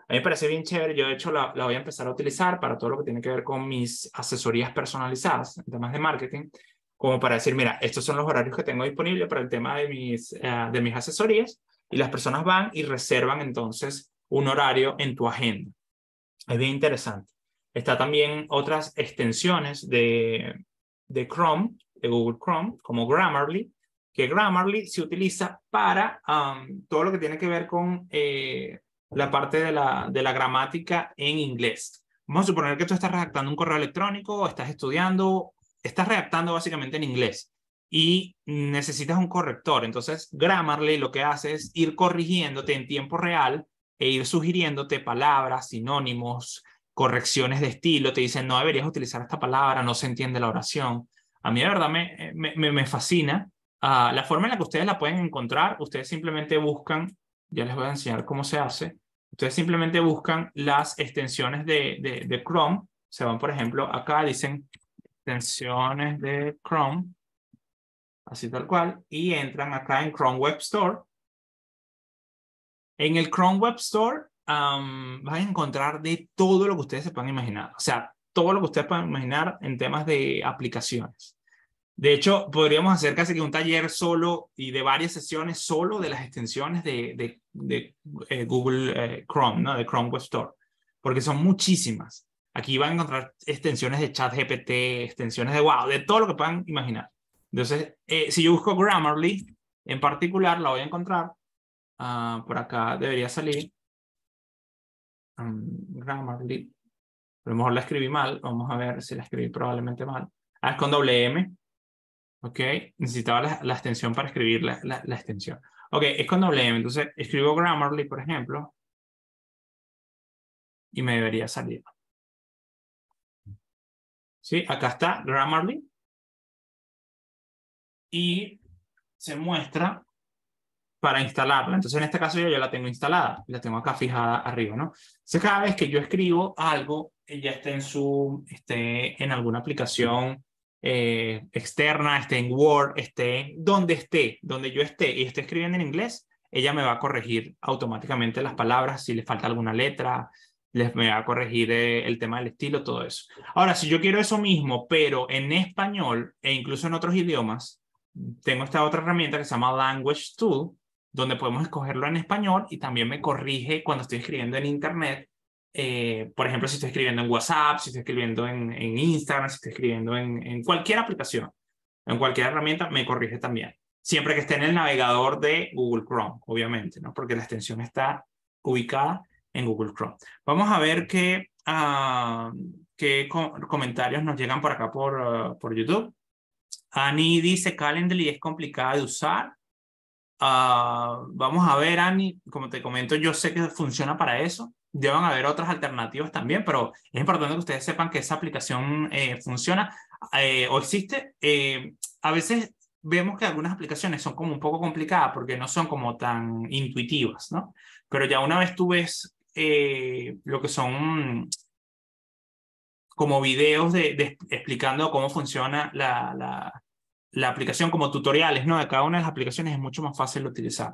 A mí me parece bien chévere, yo de hecho la, la voy a empezar a utilizar para todo lo que tiene que ver con mis asesorías personalizadas en temas de marketing como para decir, mira, estos son los horarios que tengo disponibles para el tema de mis, eh, de mis asesorías y las personas van y reservan entonces un horario en tu agenda. Es bien interesante. Está también otras extensiones de, de Chrome, de Google Chrome, como Grammarly, que Grammarly se utiliza para todo lo que tiene que ver con eh, la parte de la, de la gramática en inglés. Vamos a suponer que tú estás redactando un correo electrónico, o estás estudiando estás redactando básicamente en inglés y necesitas un corrector. Entonces, Grammarly lo que hace es ir corrigiéndote en tiempo real e ir sugiriéndote palabras, sinónimos, correcciones de estilo. Te dicen, no deberías utilizar esta palabra, no se entiende la oración. A mí, de verdad, me, eh, me, fascina ah, la forma en la que ustedes la pueden encontrar. Ustedes simplemente buscan, ya les voy a enseñar cómo se hace. Ustedes simplemente buscan las extensiones de, de, de Chrome. Se van, por ejemplo, acá, dicen extensiones de Chrome, así tal cual, y entran acá en Chrome Web Store. En el Chrome Web Store vas van a encontrar de todo lo que ustedes se puedan imaginar, o sea, todo lo que ustedes puedan imaginar en temas de aplicaciones. De hecho, podríamos hacer casi que un taller solo y de varias sesiones solo de las extensiones de, eh, Google eh, Chrome, ¿no? de Chrome Web Store, porque son muchísimas. Aquí van a encontrar extensiones de chat GPT, extensiones de wow, de todo lo que puedan imaginar. Entonces, eh, si yo busco Grammarly, en particular, la voy a encontrar. Ah, por acá debería salir. Mm, Grammarly. A lo mejor la escribí mal. Vamos a ver si la escribí probablemente mal. Ah, es con doble M. Ok. Necesitaba la, extensión para escribir la, extensión. Ok, es con doble M. Entonces, escribo Grammarly, por ejemplo. Y me debería salir. ¿sí? Acá está Grammarly. Y se muestra para instalarla. Entonces, en este caso yo ya la tengo instalada, la tengo acá fijada arriba, ¿no? cada vez que yo escribo algo, ya esté en su, esté en alguna aplicación eh, externa, esté en Word, esté donde esté, donde yo esté y esté escribiendo en inglés, ella me va a corregir automáticamente las palabras, si le falta alguna letra, les me va a corregir eh, el tema del estilo, todo eso. Ahora, si yo quiero eso mismo, pero en español e incluso en otros idiomas, tengo esta otra herramienta que se llama Language Tool, donde podemos escogerlo en español y también me corrige cuando estoy escribiendo en Internet. Eh, por ejemplo, si estoy escribiendo en WhatsApp, si estoy escribiendo en, Instagram, si estoy escribiendo en, en cualquier aplicación, en cualquier herramienta, me corrige también. Siempre que esté en el navegador de Google Chrome, obviamente, ¿no? Porque la extensión está ubicada en Google Chrome. Vamos a ver qué, ah, qué comentarios nos llegan por acá por, ah, por YouTube. Ani dice Calendly es complicada de usar. Ah, vamos a ver, Ani, como te comento, yo sé que funciona para eso. Deben haber otras alternativas también, pero es importante que ustedes sepan que esa aplicación eh, funciona eh, o existe. Eh, a veces vemos que algunas aplicaciones son como un poco complicadas porque no son como tan intuitivas, ¿no? Pero ya una vez tú ves eh, lo que son como videos de, explicando cómo funciona la, la, aplicación, como tutoriales, ¿no? De cada una de las aplicaciones es mucho más fácil de utilizar.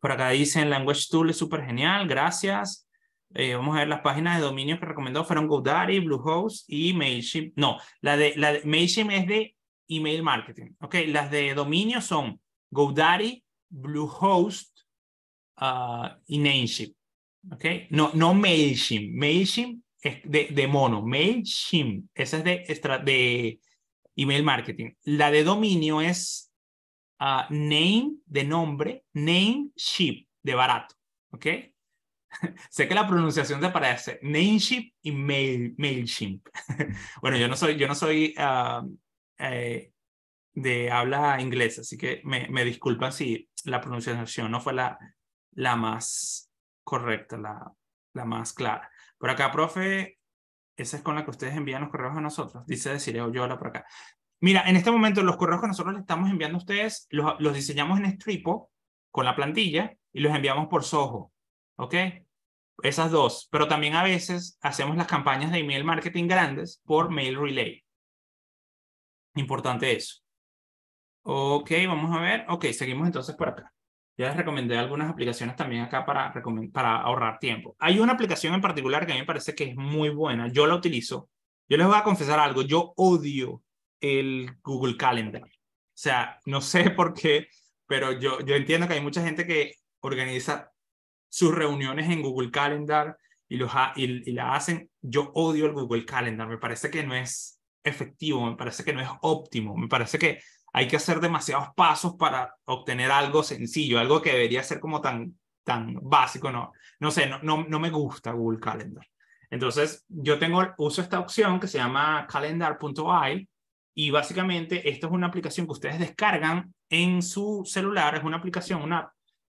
Por acá dicen Language Tool es súper genial, gracias. Eh, vamos a ver las páginas de dominio que recomendó fueron GoDaddy, Bluehost y Mailchimp. No, la de, la Mailchimp es de email marketing. Ok, las de dominio son GoDaddy, Bluehost ah, y Nameship. Okay. No, no MailChimp. MailChimp es de, de mono. MailChimp, esa es de, de email marketing. La de dominio es ah, name, de nombre, nameship, de barato. ¿Ok? sé que la pronunciación te parece nameship y mail, MailChimp. bueno, yo no soy, yo no soy ah, eh, de habla inglesa, así que me, disculpan si la pronunciación no fue la, la más correcta, la, la más clara. Por acá, profe, esa es con la que ustedes envían los correos a nosotros, dice yo Yola por acá. Mira, en este momento los correos que nosotros le estamos enviando a ustedes, los, los diseñamos en Stripo con la plantilla y los enviamos por Soho, ¿ok? Esas dos, pero también a veces hacemos las campañas de email marketing grandes por Mail Relay. Importante eso. Ok, vamos a ver. Ok, seguimos entonces por acá. Ya les recomendé algunas aplicaciones también acá para, para ahorrar tiempo. Hay una aplicación en particular que a mí me parece que es muy buena. Yo la utilizo. Yo les voy a confesar algo. Yo odio el Google Calendar. O sea, no sé por qué, pero yo, yo entiendo que hay mucha gente que organiza sus reuniones en Google Calendar y, los y la hacen. Yo odio el Google Calendar. Me parece que no es efectivo, me parece que no es óptimo, me parece que hay que hacer demasiados pasos para obtener algo sencillo, algo que debería ser como tan, tan básico, no, no sé, no, no, me gusta Google Calendar. Entonces, yo tengo, uso esta opción que se llama calendar.io y básicamente esto es una aplicación que ustedes descargan en su celular, es una aplicación, una app,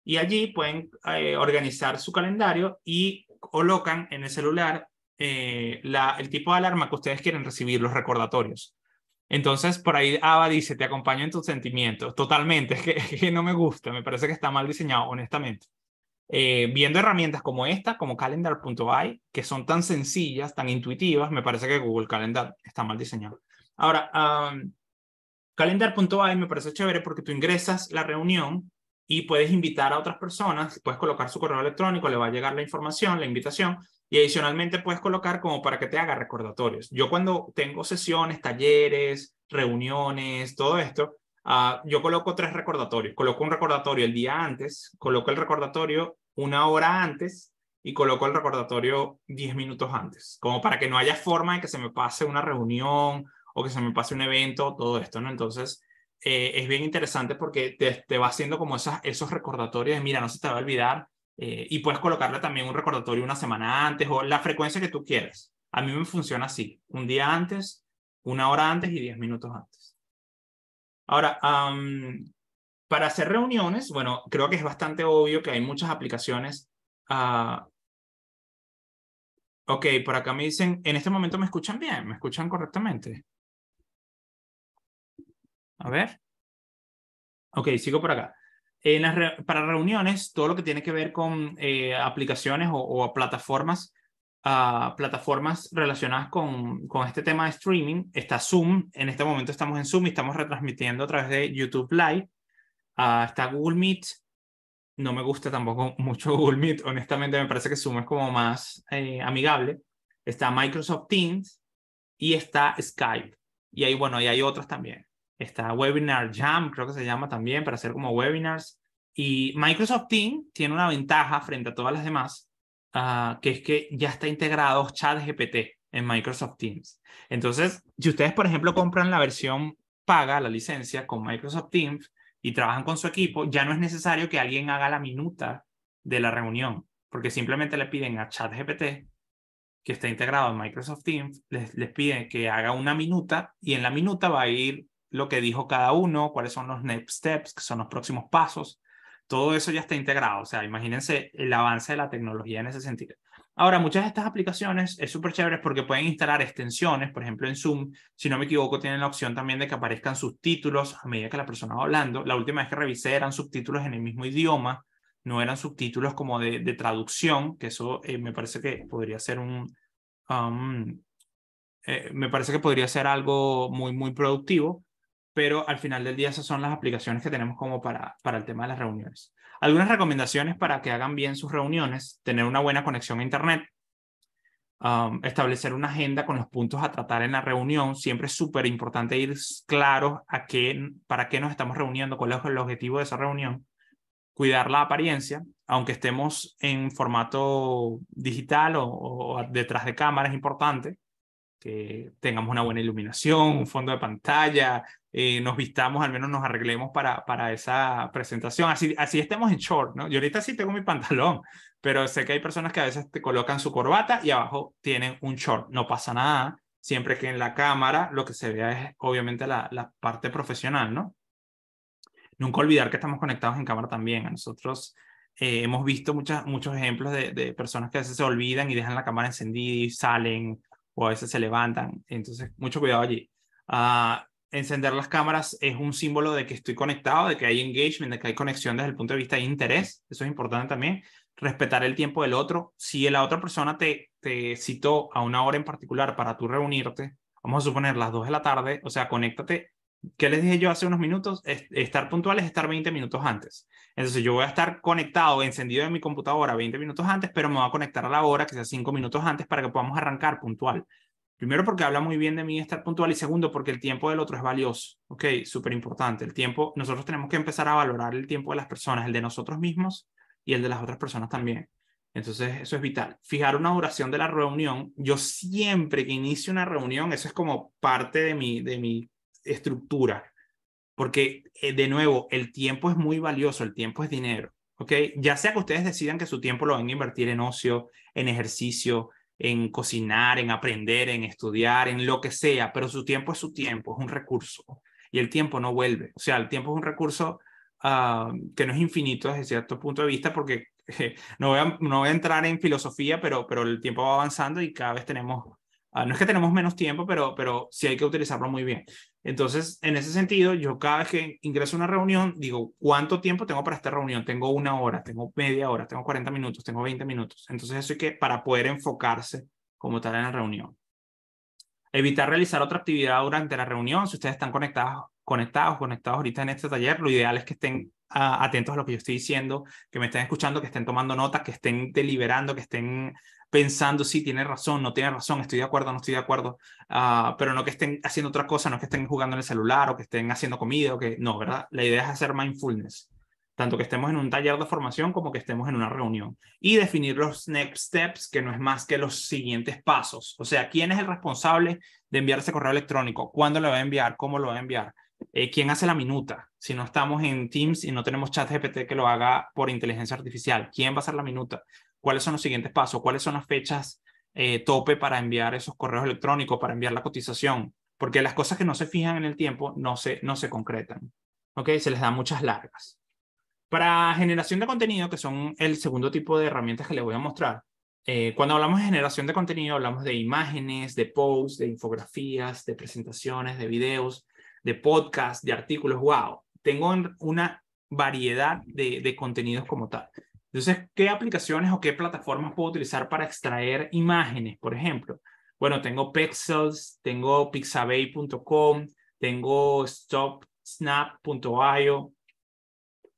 y allí pueden eh, organizar su calendario y colocan en el celular eh, la, el tipo de alarma que ustedes quieren recibir, los recordatorios. Entonces, por ahí Ava dice, te acompaño en tus sentimientos. Totalmente, es que, no me gusta, me parece que está mal diseñado, honestamente. Eh, viendo herramientas como esta, como calendar.ai, que son tan sencillas, tan intuitivas, me parece que Google Calendar está mal diseñado. Ahora, um, calendar.ai me parece chévere porque tú ingresas la reunión y puedes invitar a otras personas, puedes colocar su correo electrónico, le va a llegar la información, la invitación, y adicionalmente puedes colocar como para que te haga recordatorios. Yo cuando tengo sesiones, talleres, reuniones, todo esto, ah, yo coloco tres recordatorios. Coloco un recordatorio el día antes, coloco el recordatorio una hora antes y coloco el recordatorio diez minutos antes, como para que no haya forma de que se me pase una reunión o que se me pase un evento, todo esto, ¿no? Entonces, eh, es bien interesante porque te, va haciendo como esas, esos recordatorios mira, no se te va a olvidar eh, y puedes colocarle también un recordatorio una semana antes o la frecuencia que tú quieras. A mí me funciona así, un día antes, una hora antes y diez minutos antes. Ahora, para hacer reuniones, bueno, creo que es bastante obvio que hay muchas aplicaciones. Ah, ok, por acá me dicen, en este momento me escuchan bien, me escuchan correctamente. A ver. Ok, sigo por acá para reuniones, todo lo que tiene que ver con eh, aplicaciones o, plataformas, ah, plataformas relacionadas con, con, este tema de streaming, está Zoom. En este momento estamos en Zoom y estamos retransmitiendo a través de YouTube Live. Ah, está Google Meet. No me gusta tampoco mucho Google Meet. Honestamente, me parece que Zoom es como más eh, amigable. Está Microsoft Teams y está Skype. Y ahí, bueno, y hay otras también. Está Webinar Jam, creo que se llama también, para hacer como webinars. Y Microsoft Teams tiene una ventaja frente a todas las demás, ah, que es que ya está integrado ChatGPT en Microsoft Teams. Entonces, si ustedes, por ejemplo, compran la versión paga, la licencia con Microsoft Teams y trabajan con su equipo, ya no es necesario que alguien haga la minuta de la reunión, porque simplemente le piden a ChatGPT, que está integrado en Microsoft Teams, les, les piden que haga una minuta y en la minuta va a ir lo que dijo cada uno, cuáles son los next steps, que son los próximos pasos. Todo eso ya está integrado. O sea, imagínense el avance de la tecnología en ese sentido. Ahora, muchas de estas aplicaciones es súper chévere porque pueden instalar extensiones, por ejemplo en Zoom, si no me equivoco, tienen la opción también de que aparezcan subtítulos a medida que la persona va hablando. La última vez que revisé eran subtítulos en el mismo idioma, no eran subtítulos como de, traducción, que eso eh, me parece que podría ser un... Um, eh, me parece que podría ser algo muy, muy productivo pero al final del día esas son las aplicaciones que tenemos como para, para el tema de las reuniones. Algunas recomendaciones para que hagan bien sus reuniones, tener una buena conexión a Internet, um, establecer una agenda con los puntos a tratar en la reunión, siempre es súper importante ir claros a qué, para qué nos estamos reuniendo, cuál es el objetivo de esa reunión, cuidar la apariencia, aunque estemos en formato digital o, o detrás de cámara, es importante que tengamos una buena iluminación, un fondo de pantalla, eh, nos vistamos, al menos nos arreglemos para, para esa presentación. Así, así estemos en short, ¿no? Yo ahorita sí tengo mi pantalón, pero sé que hay personas que a veces te colocan su corbata y abajo tienen un short. No pasa nada, siempre que en la cámara lo que se vea es obviamente la, la parte profesional, ¿no? Nunca olvidar que estamos conectados en cámara también. A nosotros eh, hemos visto muchas, muchos ejemplos de, de personas que a veces se olvidan y dejan la cámara encendida y salen o a veces se levantan. Entonces, mucho cuidado allí. Ah encender las cámaras es un símbolo de que estoy conectado, de que hay engagement, de que hay conexión desde el punto de vista de interés. Eso es importante también. Respetar el tiempo del otro. Si la otra persona te, citó a una hora en particular para tú reunirte, vamos a suponer las 2 de la tarde, o sea, conéctate. ¿Qué les dije yo hace unos minutos? Estar puntual es estar 20 minutos antes. Entonces yo voy a estar conectado, encendido en mi computadora 20 minutos antes, pero me voy a conectar a la hora, que sea 5 minutos antes, para que podamos arrancar puntual. Primero porque habla muy bien de mí estar puntual y segundo porque el tiempo del otro es valioso. Ok, súper importante. El tiempo, nosotros tenemos que empezar a valorar el tiempo de las personas, el de nosotros mismos y el de las otras personas también. Entonces, eso es vital. Fijar una duración de la reunión. Yo siempre que inicio una reunión, eso es como parte de mi, de mi estructura. Porque, eh, de nuevo, el tiempo es muy valioso, el tiempo es dinero. ¿Ok? Ya sea que ustedes decidan que su tiempo lo van a invertir en ocio, en ejercicio, en cocinar, en aprender, en estudiar, en lo que sea, pero su tiempo es su tiempo, es un recurso y el tiempo no vuelve. O sea, el tiempo es un recurso ah, que no es infinito desde cierto punto de vista porque no, voy a, no entrar en filosofía, pero, pero el tiempo va avanzando y cada vez tenemos, ah, no es que tenemos menos tiempo, pero, pero sí hay que utilizarlo muy bien. Entonces, en ese sentido, yo cada vez que ingreso a una reunión, digo, ¿cuánto tiempo tengo para esta reunión? Tengo una hora, tengo media hora, tengo 40 minutos, tengo 20 minutos. Entonces, eso es que para poder enfocarse como tal en la reunión. Evitar realizar otra actividad durante la reunión. Si ustedes están conectados, conectados, conectados ahorita en este taller, lo ideal es que estén atentos a lo que yo estoy diciendo, que me estén escuchando, que estén tomando notas, que estén deliberando, que estén pensando si tiene razón, no tiene razón, estoy de acuerdo, no estoy de acuerdo, ah, pero no que estén haciendo otra cosa, no que estén jugando en el celular o que estén haciendo comida o que no, ¿verdad? La idea es hacer mindfulness, tanto que estemos en un taller de formación como que estemos en una reunión y definir los next steps, que no es más que los siguientes pasos, o sea, quién es el responsable de enviar ese correo electrónico, cuándo lo va a enviar, cómo lo va a enviar, eh, quién hace la minuta. Si no estamos en Teams y no tenemos chat GPT que lo haga por inteligencia artificial, ¿quién va a hacer la minuta? ¿Cuáles son los siguientes pasos? ¿Cuáles son las fechas eh, tope para enviar esos correos electrónicos, para enviar la cotización? Porque las cosas que no se fijan en el tiempo no se, no se concretan. ¿Ok? Se les da muchas largas. Para generación de contenido, que son el segundo tipo de herramientas que les voy a mostrar, eh, cuando hablamos de generación de contenido, hablamos de imágenes, de posts, de infografías, de presentaciones, de videos, de podcast, de artículos, wow, tengo una variedad de, contenidos como tal. Entonces, ¿qué aplicaciones o qué plataformas puedo utilizar para extraer imágenes, por ejemplo? Bueno, tengo Pexels, tengo pixabay.com, tengo stopsnap.io,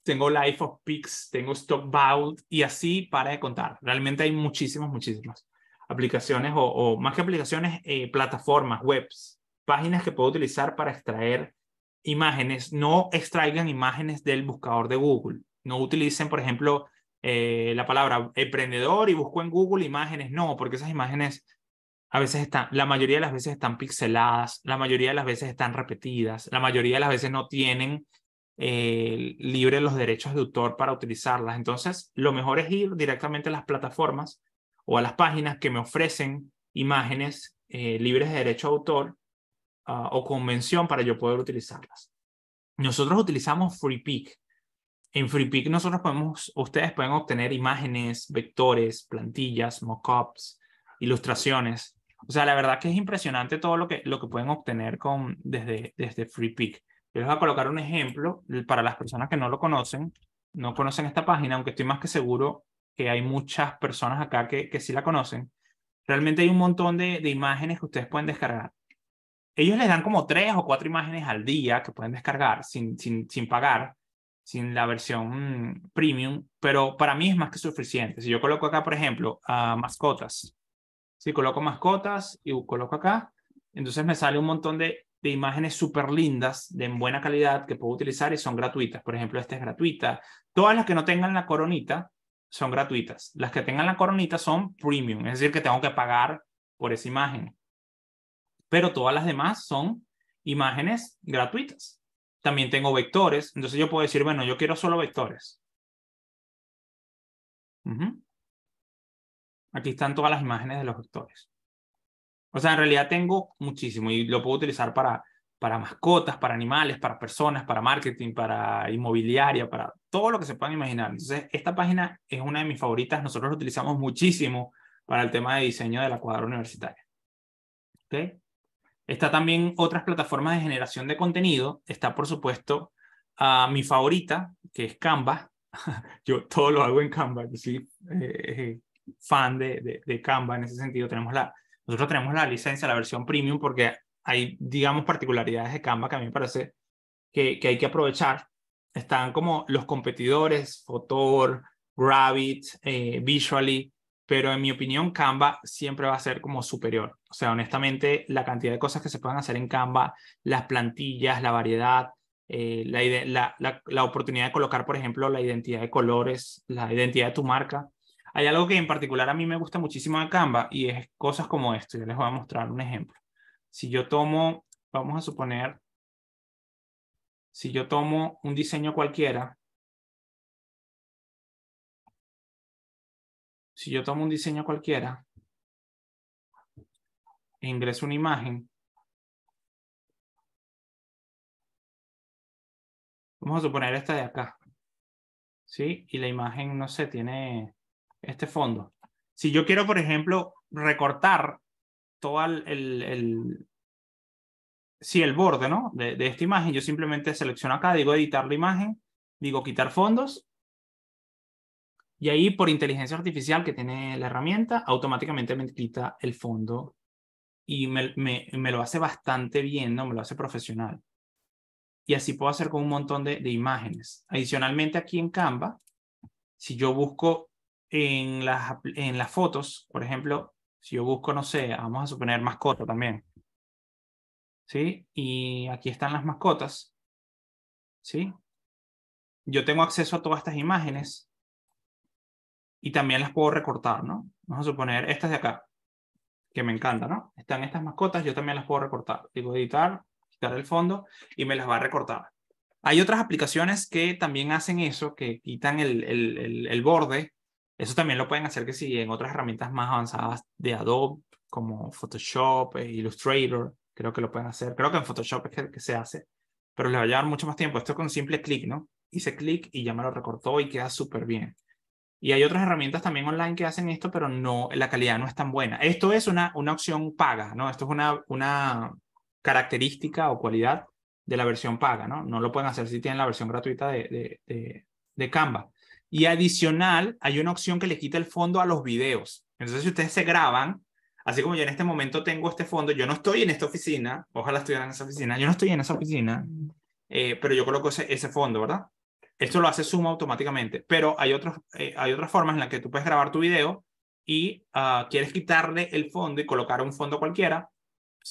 tengo Life of Pix, tengo StopBout y así para de contar. Realmente hay muchísimas, muchísimas aplicaciones o, más que aplicaciones, eh, plataformas, webs páginas que puedo utilizar para extraer imágenes. No extraigan imágenes del buscador de Google. No utilicen, por ejemplo, eh, la palabra emprendedor y busco en Google imágenes. No, porque esas imágenes a veces están, la mayoría de las veces están pixeladas, la mayoría de las veces están repetidas, la mayoría de las veces no tienen eh, libre los derechos de autor para utilizarlas. Entonces, lo mejor es ir directamente a las plataformas o a las páginas que me ofrecen imágenes eh, libres de derecho de autor Ah, o convención para yo poder utilizarlas. Nosotros utilizamos FreePic. En FreePic nosotros podemos, ustedes pueden obtener imágenes, vectores, plantillas, mockups, ilustraciones. O sea, la verdad que es impresionante todo lo que, lo que pueden obtener con, desde, desde FreePic. Yo les voy a colocar un ejemplo para las personas que no lo conocen, no conocen esta página, aunque estoy más que seguro que hay muchas personas acá que, que sí la conocen. Realmente hay un montón de imágenes que ustedes pueden descargar ellos les dan como tres o cuatro imágenes al día que pueden descargar sin, sin, sin pagar, sin la versión premium, pero para mí es más que suficiente. Si yo coloco acá, por ejemplo, a mascotas, si coloco mascotas y coloco acá, entonces me sale un montón de, de imágenes súper lindas, de buena calidad, que puedo utilizar y son gratuitas. Por ejemplo, esta es gratuita. Todas las que no tengan la coronita son gratuitas. Las que tengan la coronita son premium, es decir, que tengo que pagar por esa imagen pero todas las demás son imágenes gratuitas. También tengo vectores, entonces yo puedo decir, bueno, yo quiero solo vectores. Aquí están todas las imágenes de los vectores. O sea, en realidad tengo muchísimo y lo puedo utilizar para, para mascotas, para animales, para personas, para marketing, para inmobiliaria, para todo lo que se puedan imaginar. Entonces, esta página es una de mis favoritas. Nosotros la utilizamos muchísimo para el tema de diseño de la cuadra universitaria. ¿Okay? Está también otras plataformas de generación de contenido. Está, por supuesto, a ah, mi favorita, que es Canva. yo todo lo hago en Canva. Yo soy eh, eh, fan de, de, Canva en ese sentido. Tenemos la, nosotros tenemos la licencia, la versión premium, porque hay, digamos, particularidades de Canva que a mí me parece que, hay que aprovechar. Están como los competidores, Fotor, Rabbit, eh, Visually, pero en mi opinión Canva siempre va a ser como superior. O sea, honestamente, la cantidad de cosas que se pueden hacer en Canva, las plantillas, la variedad, eh, la, oportunidad de colocar, por ejemplo, la identidad de colores, la identidad de tu marca. Hay algo que en particular a mí me gusta muchísimo de Canva y es cosas como esto. Yo les voy a mostrar un ejemplo. Si yo tomo, vamos a suponer, si yo tomo un diseño cualquiera, Si yo tomo un diseño cualquiera e ingreso una imagen, vamos a suponer esta de acá, ¿sí? Y la imagen, no sé, tiene este fondo. Si yo quiero, por ejemplo, recortar todo el, el, el borde, ¿no? De, de esta imagen, yo simplemente selecciono acá, digo editar la imagen, digo quitar fondos y ahí, por inteligencia artificial que tiene la herramienta, automáticamente me quita el fondo y me, lo hace bastante bien, ¿no? Me lo hace profesional. Y así puedo hacer con un montón de, de imágenes. Adicionalmente, aquí en Canva, si yo busco en las, en las fotos, por ejemplo, si yo busco, no sé, vamos a suponer mascota también. ¿Sí? Y aquí están las mascotas. ¿Sí? Yo tengo acceso a todas estas imágenes y también las puedo recortar, ¿no? Vamos a suponer estas de acá, que me encanta, ¿no? Están estas mascotas, yo también las puedo recortar. Digo editar, quitar el fondo y me las va a recortar. Hay otras aplicaciones que también hacen eso, que quitan el, el, borde. Eso también lo pueden hacer que si en otras herramientas más avanzadas de Adobe, como Photoshop, e Illustrator, creo que lo pueden hacer. Creo que en Photoshop es que, se hace, pero le va a llevar mucho más tiempo. Esto con simple clic, ¿no? Hice clic y ya me lo recortó y queda súper bien. Y hay otras herramientas también online que hacen esto, pero no, la calidad no es tan buena. Esto es una, una opción paga, ¿no? Esto es una, una característica o cualidad de la versión paga, ¿no? No lo pueden hacer si tienen la versión gratuita de, de, de, Canva. Y adicional, hay una opción que le quita el fondo a los videos. Entonces, si ustedes se graban, así como yo en este momento tengo este fondo, yo no estoy en esta oficina, ojalá estuvieran en esa oficina, yo no estoy en esa oficina, eh, pero yo coloco ese, ese fondo, ¿verdad? Esto lo hace Zoom automáticamente, pero hay, otros, eh, hay otras formas en las que tú puedes grabar tu video y ah, quieres quitarle el fondo y colocar un fondo cualquiera.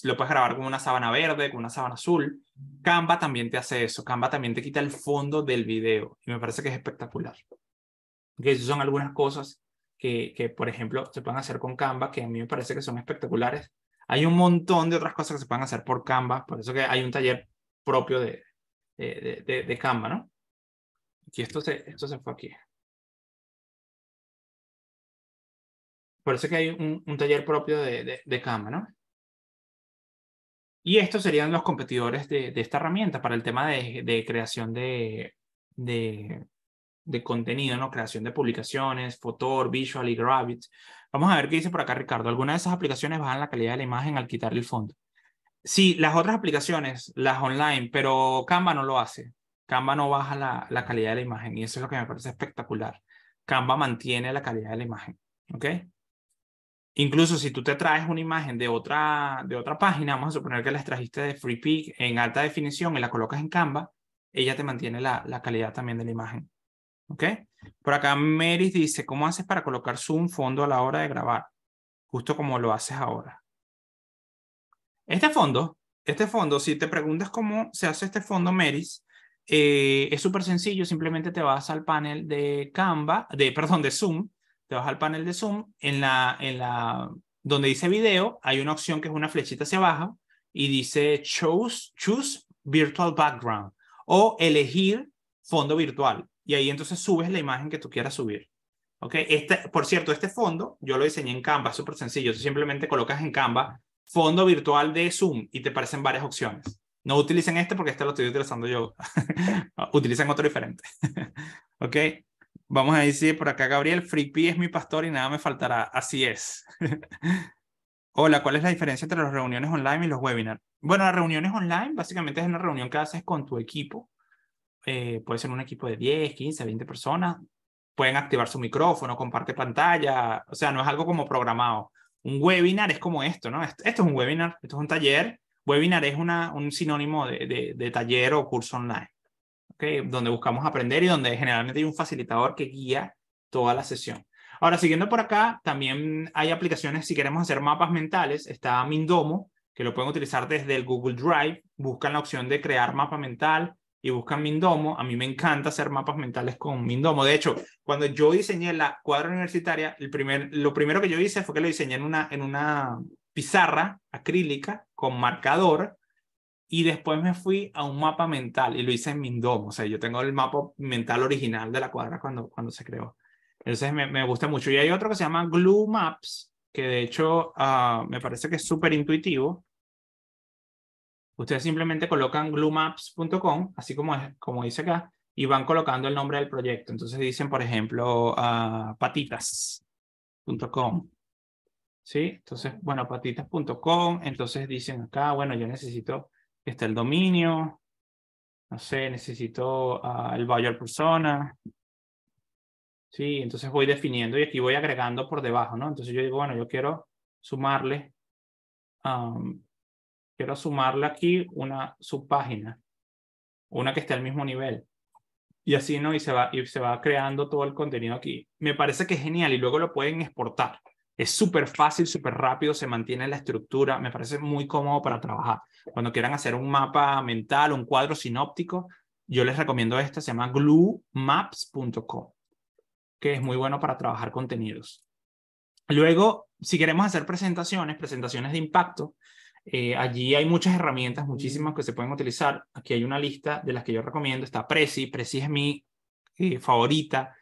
Lo puedes grabar con una sábana verde, con una sábana azul. Canva también te hace eso. Canva también te quita el fondo del video y me parece que es espectacular. Que esas son algunas cosas que, que, por ejemplo, se pueden hacer con Canva que a mí me parece que son espectaculares. Hay un montón de otras cosas que se pueden hacer por Canva, por eso que hay un taller propio de, de, de, de Canva, ¿no? Y esto se, esto se fue aquí. Por eso que hay un, taller propio de, de, ¿no? Y estos serían los competidores de, esta herramienta para el tema de, creación de, de, de, contenido, ¿no? Creación de publicaciones, Fotor, Visual y Gravit. Vamos a ver qué dice por acá Ricardo. Algunas de esas aplicaciones bajan la calidad de la imagen al quitarle el fondo. Sí, las otras aplicaciones, las online, pero Canva no lo hace. Canva no baja la, calidad de la imagen y eso es lo que me parece espectacular. Canva mantiene la calidad de la imagen, ¿ok? Incluso si tú te traes una imagen de otra, de otra página, vamos a suponer que la trajiste de FreePic en alta definición y la colocas en Canva, ella te mantiene la, calidad también de la imagen, ¿ok? Por acá Meris dice, ¿cómo haces para colocar zoom fondo a la hora de grabar? Justo como lo haces ahora. Este fondo, este fondo, si te preguntas cómo se hace este fondo, Meris, eh, es súper sencillo, simplemente te vas al panel de Canva, de, perdón, de Zoom, te vas al panel de Zoom, en la, en la, donde dice video, hay una opción que es una flechita hacia abajo y dice choose, choose virtual background o elegir fondo virtual. Y ahí entonces subes la imagen que tú quieras subir. ¿Ok? Este, por cierto, este fondo yo lo diseñé en Canva, súper sencillo. simplemente colocas en Canva fondo virtual de Zoom y te aparecen varias opciones. No utilicen este porque este lo estoy utilizando yo. utilicen otro diferente. ok. Vamos a decir por acá, Gabriel, Freaky es mi pastor y nada me faltará. Así es. Hola, ¿cuál es la diferencia entre las reuniones online y los webinars? Bueno, las reuniones online básicamente es una reunión que haces con tu equipo. Eh, puede ser un equipo de 10, 15, 20 personas. Pueden activar su micrófono, comparte pantalla. O sea, no es algo como programado. Un webinar es como esto, ¿no? esto es un webinar, esto es un taller Webinar es un sinónimo de, taller o curso online, donde buscamos aprender y donde generalmente hay un facilitador que guía toda la sesión. Ahora, siguiendo por acá, también hay aplicaciones, si queremos hacer mapas mentales, está Mindomo, que lo pueden utilizar desde el Google Drive, buscan la opción de crear mapa mental y buscan Mindomo. A mí me encanta hacer mapas mentales con Mindomo. De hecho, cuando yo diseñé la cuadra universitaria, el primer, lo primero que yo hice fue que lo diseñé en una, en una pizarra acrílica con marcador y después me fui a un mapa mental y lo hice en Mindomo, O sea, yo tengo el mapa mental original de la cuadra cuando, cuando se creó. Entonces me, me gusta mucho. Y hay otro que se llama Glue Maps, que de hecho ah, me parece que es súper intuitivo. Ustedes simplemente colocan gluemaps.com, así como, es, como dice acá, y van colocando el nombre del proyecto. Entonces dicen, por ejemplo, ah, patitas.com ¿sí? Entonces, bueno, patitas.com, entonces dicen acá, bueno, yo necesito que esté el dominio, no sé, necesito ah, el buyer persona, ¿sí? Entonces voy definiendo y aquí voy agregando por debajo, ¿no? Entonces yo digo, bueno, yo quiero sumarle, quiero sumarle aquí una subpágina, una que esté al mismo nivel. Y así, ¿no? Y se, va, y se va creando todo el contenido aquí. Me parece que es genial y luego lo pueden exportar. Es súper fácil, súper rápido, se mantiene la estructura, me parece muy cómodo para trabajar. Cuando quieran hacer un mapa mental, un cuadro sinóptico, yo les recomiendo esta, se llama gluemaps.com, que es muy bueno para trabajar contenidos. Luego, si queremos hacer presentaciones, presentaciones de impacto, eh, allí hay muchas herramientas, muchísimas que se pueden utilizar. Aquí hay una lista de las que yo recomiendo. Está Prezi. Prezi es mi eh, favorita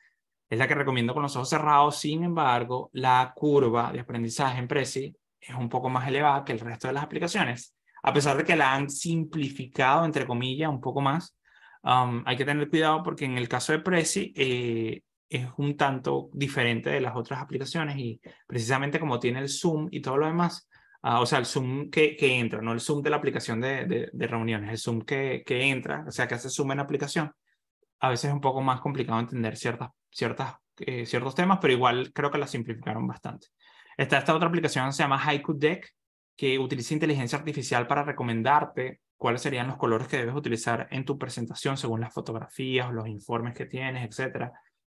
es la que recomiendo con los ojos cerrados. Sin embargo, la curva de aprendizaje en Prezi es un poco más elevada que el resto de las aplicaciones. A pesar de que la han simplificado, entre comillas, un poco más, um, hay que tener cuidado porque en el caso de Prezi eh, es un tanto diferente de las otras aplicaciones y precisamente como tiene el Zoom y todo lo demás, ah, o sea, el Zoom que, que, entra, no el Zoom de la aplicación de, reuniones, el Zoom que, que, entra, o sea, que hace Zoom en la aplicación, a veces es un poco más complicado entender ciertas, ciertas, eh, ciertos temas, pero igual creo que la simplificaron bastante. Está esta otra aplicación se llama Haiku Deck, que utiliza inteligencia artificial para recomendarte cuáles serían los colores que debes utilizar en tu presentación según las fotografías o los informes que tienes, etc.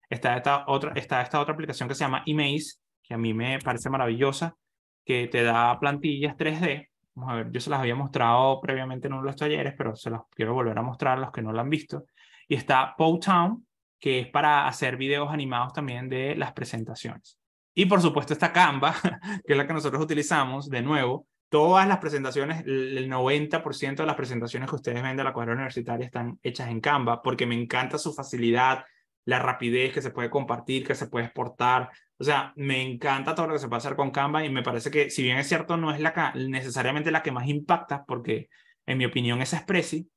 Está esta otra, está esta otra aplicación que se llama Imaze, que a mí me parece maravillosa, que te da plantillas 3D. Vamos a ver, yo se las había mostrado previamente en uno de los talleres, pero se las quiero volver a mostrar a los que no la han visto y está Powtown, que es para hacer videos animados también de las presentaciones. Y por supuesto está Canva, que es la que nosotros utilizamos de nuevo. Todas las presentaciones, el 90% de las presentaciones que ustedes ven de la cuadra universitaria están hechas en Canva, porque me encanta su facilidad, la rapidez que se puede compartir, que se puede exportar. O sea, me encanta todo lo que se puede hacer con Canva y me parece que, si bien es cierto, no es la necesariamente la que más impacta, porque en mi opinión es Expressi,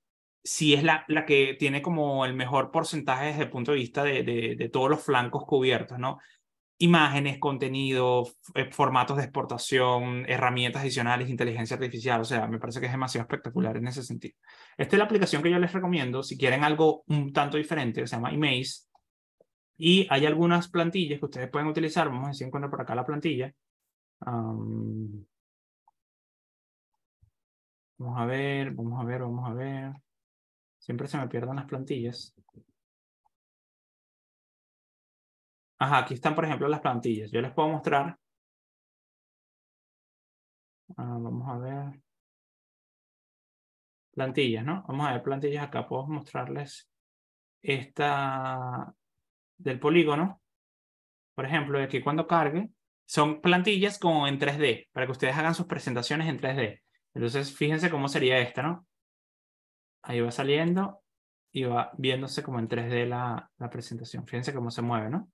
si es la, la, que tiene como el mejor porcentaje desde el punto de vista de, todos los flancos cubiertos, ¿no? Imágenes, contenido, eh, formatos de exportación, herramientas adicionales, inteligencia artificial, o sea, me parece que es demasiado espectacular en ese sentido. Esta es la aplicación que yo les recomiendo si quieren algo un tanto diferente, se llama Emaze, y hay algunas plantillas que ustedes pueden utilizar, vamos a decir, encuentro por acá la plantilla. vamos a ver, vamos a ver, vamos a ver. Siempre se me pierden las plantillas. Ajá, aquí están, por ejemplo, las plantillas. Yo les puedo mostrar. Ah, vamos a ver. Plantillas, ¿no? Vamos a ver plantillas acá. Puedo mostrarles esta del polígono. Por ejemplo, aquí cuando cargue, son plantillas como en 3D, para que ustedes hagan sus presentaciones en 3D. Entonces, fíjense cómo sería esta, ¿no? ahí va saliendo y va viéndose como en 3D la, presentación. Fíjense cómo se mueve, ¿no?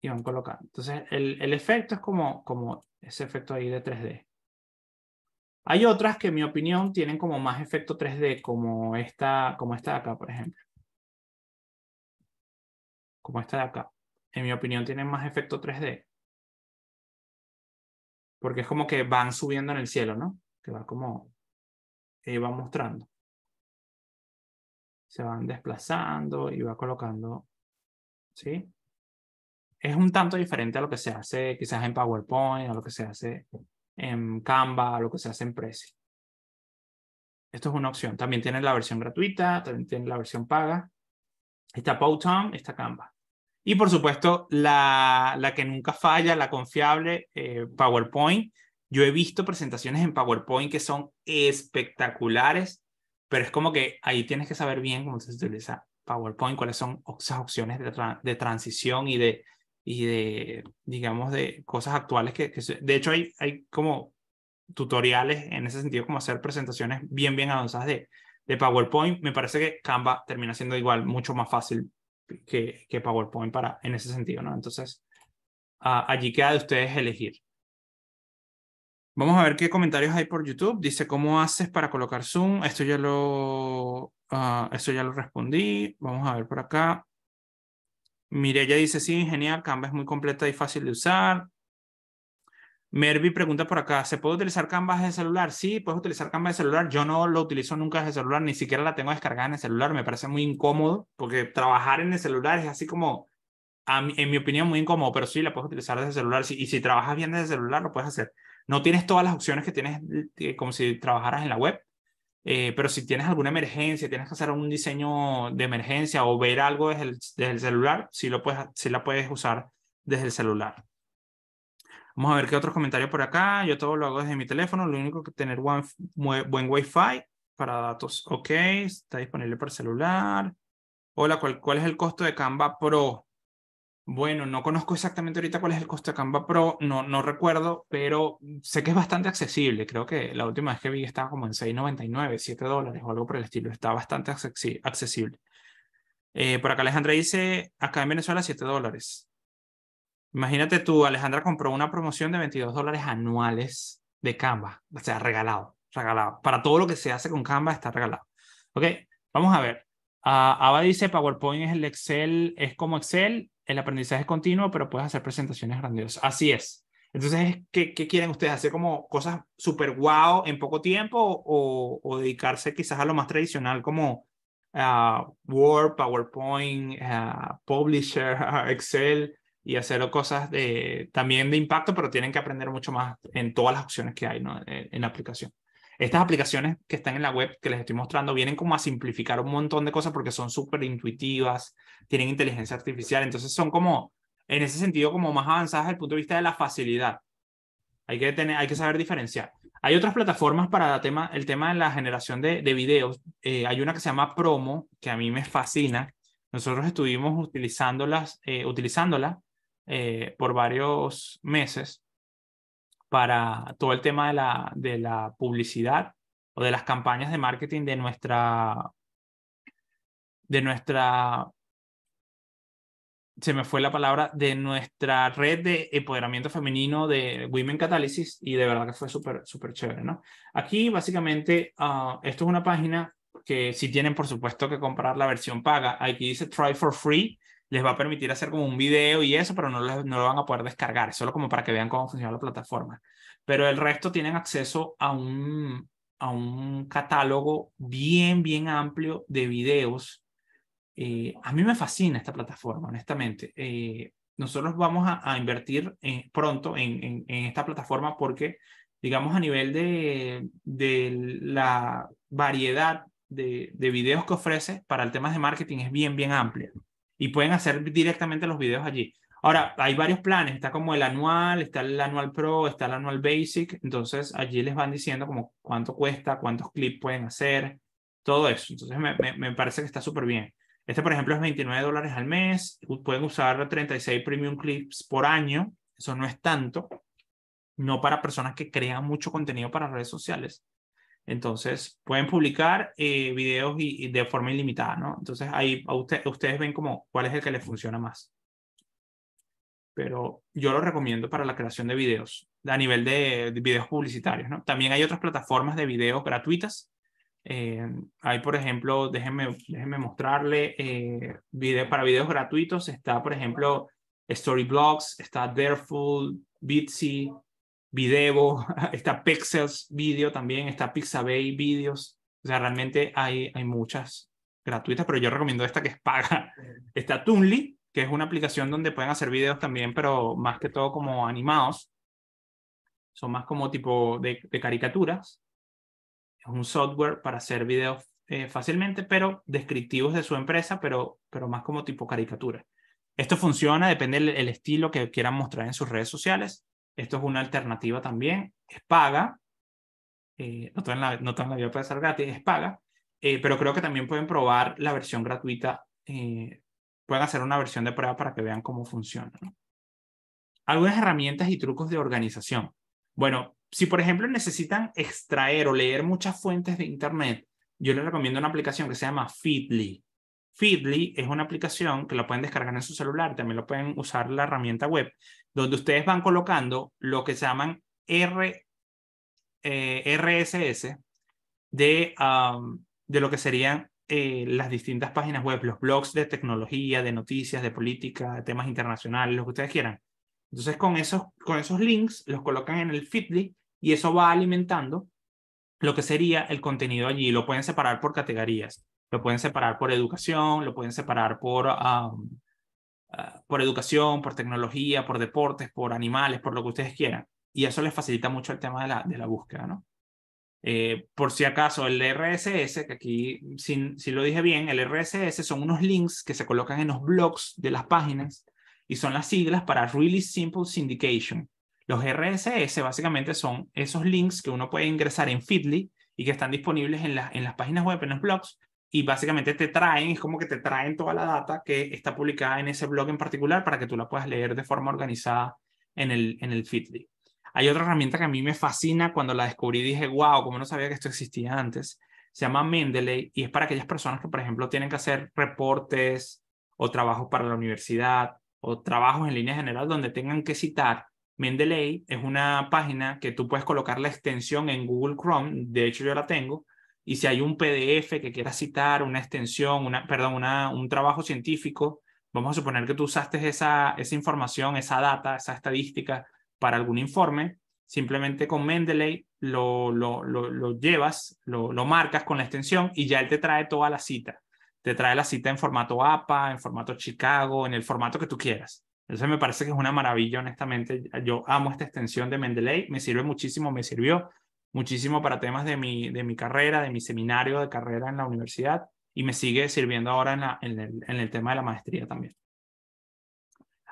Y van colocando. Entonces, el, efecto es como, como ese efecto ahí de 3D. Hay otras que, en mi opinión, tienen como más efecto 3D, como esta, como esta de acá, por ejemplo. Como esta de acá. En mi opinión, tienen más efecto 3D. Porque es como que van subiendo en el cielo, ¿no? Que va como eh, va mostrando. Se van desplazando y va colocando, ¿sí? Es un tanto diferente a lo que se hace quizás en PowerPoint, a lo que se hace en Canva, a lo que se hace en Prezi. Esto es una opción. También tienen la versión gratuita, también tienen la versión paga. Está Powtown, está Canva. Y por supuesto, la, que nunca falla, la confiable, eh, PowerPoint, yo he visto presentaciones en PowerPoint que son espectaculares, pero es como que ahí tienes que saber bien cómo se utiliza PowerPoint, cuáles son esas opciones de, transición y de, y de, digamos, de cosas actuales que, de hecho hay, hay como tutoriales en ese sentido, como hacer presentaciones bien, bien avanzadas de, de PowerPoint. Me parece que Canva termina siendo igual, mucho más fácil que, que PowerPoint para, en ese sentido, ¿no? Entonces, ah, allí queda de ustedes elegir. Vamos a ver qué comentarios hay por YouTube. Dice, ¿cómo haces para colocar Zoom? Esto ya lo, ah, ya lo respondí. Vamos a ver por acá. Mirella dice, sí, genial, Canva es muy completa y fácil de usar. Mervi pregunta por acá, ¿se puede utilizar Canva de celular? Sí, puedes utilizar Canva de celular. Yo no lo utilizo nunca desde celular, ni siquiera la tengo descargada en el celular. Me parece muy incómodo porque trabajar en el celular es así como, en mi opinión, muy incómodo, pero sí la puedes utilizar desde celular. y si trabajas bien desde celular, lo puedes hacer. No tienes todas las opciones que tienes eh, como si trabajaras en la web, eh, pero si tienes alguna emergencia, tienes que hacer un diseño de emergencia o ver algo desde el, celular, sí, lo puedes, la puedes usar desde el celular. Vamos a ver qué otros comentarios por acá. Yo todo lo hago desde mi teléfono. Lo único que tener buen Wi-Fi para datos. Ok, está disponible para celular. Hola, ¿cuál, ¿cuál es el costo de Canva Pro? Bueno, no conozco exactamente ahorita cuál es el costo de Canva Pro, no, no recuerdo, pero sé que es bastante accesible. Creo que la última vez que vi estaba como en 6,99, 7 dólares o algo por el estilo. Está bastante accesible. Eh, por acá Alejandra dice, acá en Venezuela 7 dólares. Imagínate tú, Alejandra compró una promoción de 22 dólares anuales de Canva. O sea, regalado, regalado. Para todo lo que se hace con Canva está regalado. Ok, vamos a ver. Ah, Ava dice, PowerPoint es el Excel, es como Excel el aprendizaje es continuo, pero puedes hacer presentaciones grandiosas. Así es. Entonces, ¿qué, quieren ustedes? ¿Hacer como cosas súper guau wow en poco tiempo o, dedicarse quizás a lo más tradicional como ah, Word, PowerPoint, ah, Publisher, ah, Excel y hacer cosas de, también de impacto, pero tienen que aprender mucho más en todas las opciones que hay en, la aplicación? Estas aplicaciones que están en la web que les estoy mostrando vienen como a simplificar un montón de cosas porque son súper intuitivas, tienen inteligencia artificial, entonces son como, en ese sentido, como más avanzadas desde el punto de vista de la facilidad. Hay que, tener, hay que saber diferenciar. Hay otras plataformas para tema, el tema de la generación de, de videos. Eh, hay una que se llama Promo, que a mí me fascina. Nosotros estuvimos utilizándolas, eh, utilizándola eh, por varios meses para todo el tema de la, de la publicidad o de las campañas de marketing de nuestra, de nuestra se me fue la palabra, de nuestra red de empoderamiento femenino de Women Catalysis y de verdad que fue súper, súper chévere, ¿no? Aquí básicamente, ah, esto es una página que si tienen por supuesto que comprar la versión paga, aquí dice try for free, les va a permitir hacer como un video y eso, pero no, lo, no lo van a poder descargar, solo como para que vean cómo funciona la plataforma. Pero el resto tienen acceso a un, a un catálogo bien, bien amplio de videos eh, a mí me fascina esta plataforma, honestamente. Eh, nosotros vamos a, invertir eh, pronto en, esta plataforma porque, digamos, a nivel de, la variedad de, videos que ofrece para el tema de marketing es bien, bien amplia. Y pueden hacer directamente los videos allí. Ahora, hay varios planes. Está como el anual, está el anual pro, está el anual basic. Entonces, allí les van diciendo como cuánto cuesta, cuántos clips pueden hacer, todo eso. Entonces, me, me parece que está súper bien. Este, por ejemplo, es 29 dólares al mes. Pueden usar 36 premium clips por año. Eso no es tanto. No para personas que crean mucho contenido para redes sociales. Entonces, pueden publicar eh, videos de forma ilimitada, ¿no? Entonces, ahí ustedes ven como cuál es el que les funciona más. Pero yo lo recomiendo para la creación de videos, a nivel de, de videos publicitarios, ¿no? También hay otras plataformas de videos gratuitas eh, hay, por ejemplo, déjenme, mostrarle, eh, para videos gratuitos está, por ejemplo, Storyblocks, está Dareful, Bitsy, Videvo, está Pixels Video también, está Pixabay Videos. O sea, realmente hay, hay muchas gratuitas, pero yo recomiendo esta que es paga. Está Toonly, que es una aplicación donde pueden hacer videos también, pero más que todo como animados. Son más como tipo de caricaturas un software para hacer videos eh, fácilmente, pero descriptivos de su empresa, pero, pero más como tipo caricatura. Esto funciona, depende del estilo que quieran mostrar en sus redes sociales. Esto es una alternativa también, es paga. Eh, no, la, no ser gratis, es paga. Eh, pero creo que también pueden probar la versión gratuita. pueden hacer una versión de prueba para que vean cómo funciona. Algunas herramientas y trucos de organización. Bueno, si por ejemplo necesitan extraer o leer muchas fuentes de Internet, yo les recomiendo una aplicación que se llama Feedly. Feedly es una aplicación que la pueden descargar en su celular, también lo pueden usar la herramienta web, donde ustedes van colocando lo que se llaman RSS eh, de, de lo que serían eh, las distintas páginas web, los blogs de tecnología, de noticias, de política, de temas internacionales, lo que ustedes quieran. Entonces con esos, con esos links los colocan en el Feedly y eso va alimentando lo que sería el contenido allí. Lo pueden separar por categorías, lo pueden separar por educación, lo pueden separar por, ah, por educación, por tecnología, por deportes, por animales, por lo que ustedes quieran. Y eso les facilita mucho el tema de la, de la búsqueda, ¿no? Eh, por si acaso, el RSS, que aquí si, si lo dije bien, el RSS son unos links que se colocan en los blogs de las páginas y son las siglas para Really Simple Syndication. Los RSS básicamente son esos links que uno puede ingresar en Feedly y que están disponibles en, la, en las páginas web, en los blogs, y básicamente te traen, es como que te traen toda la data que está publicada en ese blog en particular para que tú la puedas leer de forma organizada en el, en el Feedly. Hay otra herramienta que a mí me fascina cuando la descubrí dije, wow, como no sabía que esto existía antes. Se llama Mendeley y es para aquellas personas que, por ejemplo, tienen que hacer reportes o trabajos para la universidad o trabajos en línea general donde tengan que citar Mendeley es una página que tú puedes colocar la extensión en Google Chrome, de hecho yo la tengo, y si hay un PDF que quieras citar, una extensión, una, perdón, una, un trabajo científico, vamos a suponer que tú usaste esa, esa información, esa data, esa estadística para algún informe, simplemente con Mendeley lo, lo, lo, lo llevas, lo, marcas con la extensión y ya él te trae toda la cita te trae la cita en formato APA, en formato Chicago, en el formato que tú quieras. Entonces me parece que es una maravilla, honestamente. Yo amo esta extensión de Mendeley, me sirve muchísimo, me sirvió muchísimo para temas de mi, de mi carrera, de mi seminario de carrera en la universidad y me sigue sirviendo ahora en, en, el, tema de la maestría también.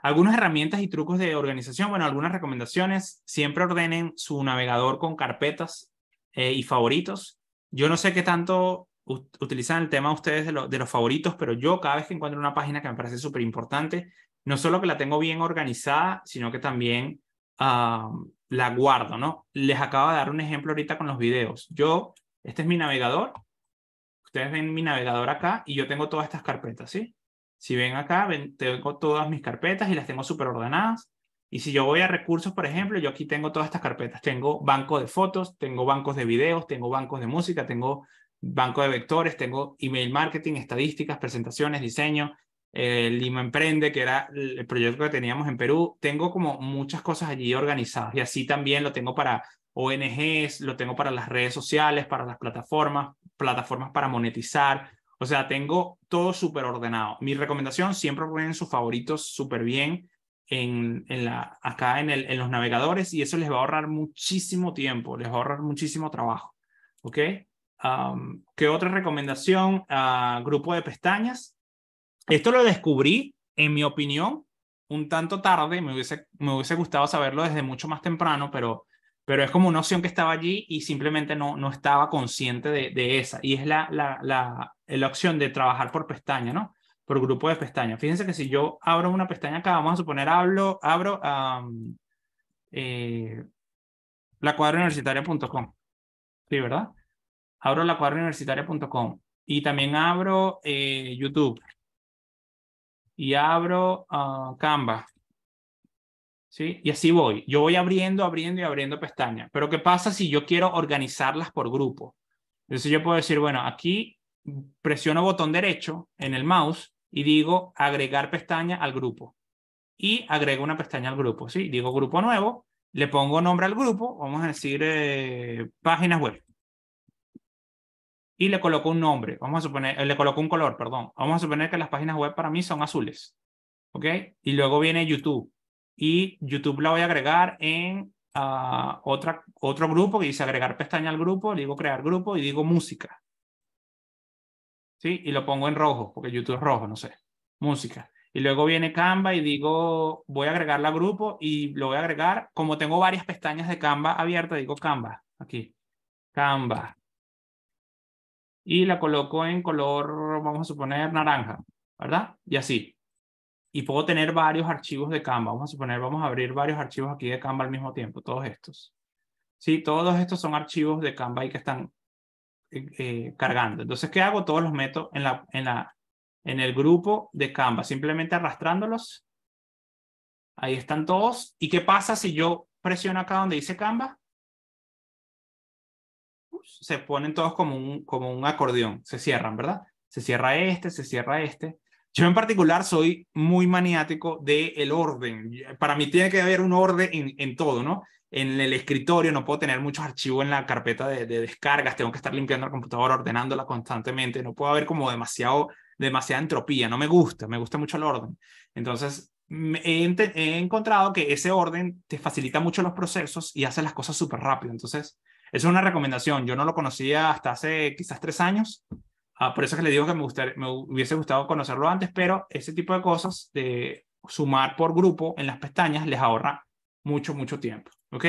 Algunas herramientas y trucos de organización, bueno, algunas recomendaciones, siempre ordenen su navegador con carpetas eh, y favoritos. Yo no sé qué tanto utilizan el tema ustedes de, de, los favoritos, pero yo cada vez que encuentro una página que me parece súper importante, no solo que la tengo bien organizada, sino que también la guardo, ¿no? Les acabo de dar un ejemplo ahorita con los videos. Yo, este es mi navegador, ustedes ven mi navegador acá y yo tengo todas estas carpetas, ¿sí? Si ven acá, ven, tengo todas mis carpetas y las tengo súper ordenadas. Y si yo voy a recursos, por ejemplo, yo aquí tengo todas estas carpetas. Tengo banco de fotos, tengo bancos de videos, tengo bancos de música, tengo banco de vectores, tengo email marketing, estadísticas, presentaciones, diseño, eh, Lima Emprende, que era el proyecto que teníamos en Perú. Tengo como muchas cosas allí organizadas y así también lo tengo para ONGs, lo tengo para las redes sociales, para las plataformas, plataformas para monetizar. O sea, tengo todo súper ordenado. Mi recomendación, siempre ponen sus favoritos súper bien en, en la, acá en, el, en los navegadores y eso les va a ahorrar muchísimo tiempo, les va a ahorrar muchísimo trabajo. ¿Ok? ¿Qué otra recomendación? grupo de pestañas. Esto lo descubrí, en mi opinión, un tanto tarde. Me hubiese, me hubiese gustado saberlo desde mucho más temprano, pero, pero es como una opción que estaba allí y simplemente no, no estaba consciente de, esa. Y es la, la, opción de trabajar por pestaña, ¿no? Por grupo de pestañas. Fíjense que si yo abro una pestaña acá, vamos a suponer, hablo, abro eh, la cuadra Sí, ¿verdad? abro la cuadra universitaria.com y también abro eh, YouTube y abro ah, Canva. ¿Sí? Y así voy. Yo voy abriendo, abriendo y abriendo pestañas. Pero ¿qué pasa si yo quiero organizarlas por grupo? Entonces yo puedo decir, bueno, aquí presiono botón derecho en el mouse y digo agregar pestaña al grupo. Y agrego una pestaña al grupo, ¿sí? Digo grupo nuevo, le pongo nombre al grupo, vamos a decir eh, páginas web y le colocó un nombre, vamos a suponer, eh, le colocó un color, perdón. Vamos a suponer que las páginas web para mí son azules, ¿ok? Y luego viene YouTube y YouTube la voy a agregar en ah, otro grupo que dice agregar pestaña al grupo, le digo crear grupo y digo música. ¿Sí? Y lo pongo en rojo, porque YouTube es rojo, no sé, música. Y luego viene Canva y digo, voy a agregarla al grupo y lo voy a agregar, como tengo varias pestañas de Canva abiertas, digo Canva, aquí. Canva y la coloco en color, vamos a suponer, naranja, ¿verdad? Y así. Y puedo tener varios archivos de Canva. Vamos a suponer, vamos a abrir varios archivos aquí de Canva al mismo tiempo, todos estos. Sí, todos estos son archivos de Canva y que están eh, eh, cargando. Entonces, ¿qué hago? Todos los meto en, la, en, la, en el grupo de Canva, simplemente arrastrándolos. Ahí están todos. ¿Y qué pasa si yo presiono acá donde dice Canva? se ponen todos como un, como un acordeón, se cierran, ¿verdad? Se cierra este, se cierra este. Yo en particular soy muy maniático del el orden. Para mí tiene que haber un orden en, todo, ¿no? En el escritorio no puedo tener muchos archivos en la carpeta de, descargas, tengo que estar limpiando la computadora, ordenándola constantemente, no puedo haber como demasiado, demasiada entropía, no me gusta, me gusta mucho el orden. Entonces, he, he encontrado que ese orden te facilita mucho los procesos y hace las cosas súper rápido. Entonces, es una recomendación. Yo no lo conocía hasta hace quizás tres años. Ah, por eso es que le digo que me, hubiese gustado conocerlo antes, pero ese tipo de cosas de sumar por grupo en las pestañas les ahorra mucho, mucho tiempo. ¿Ok?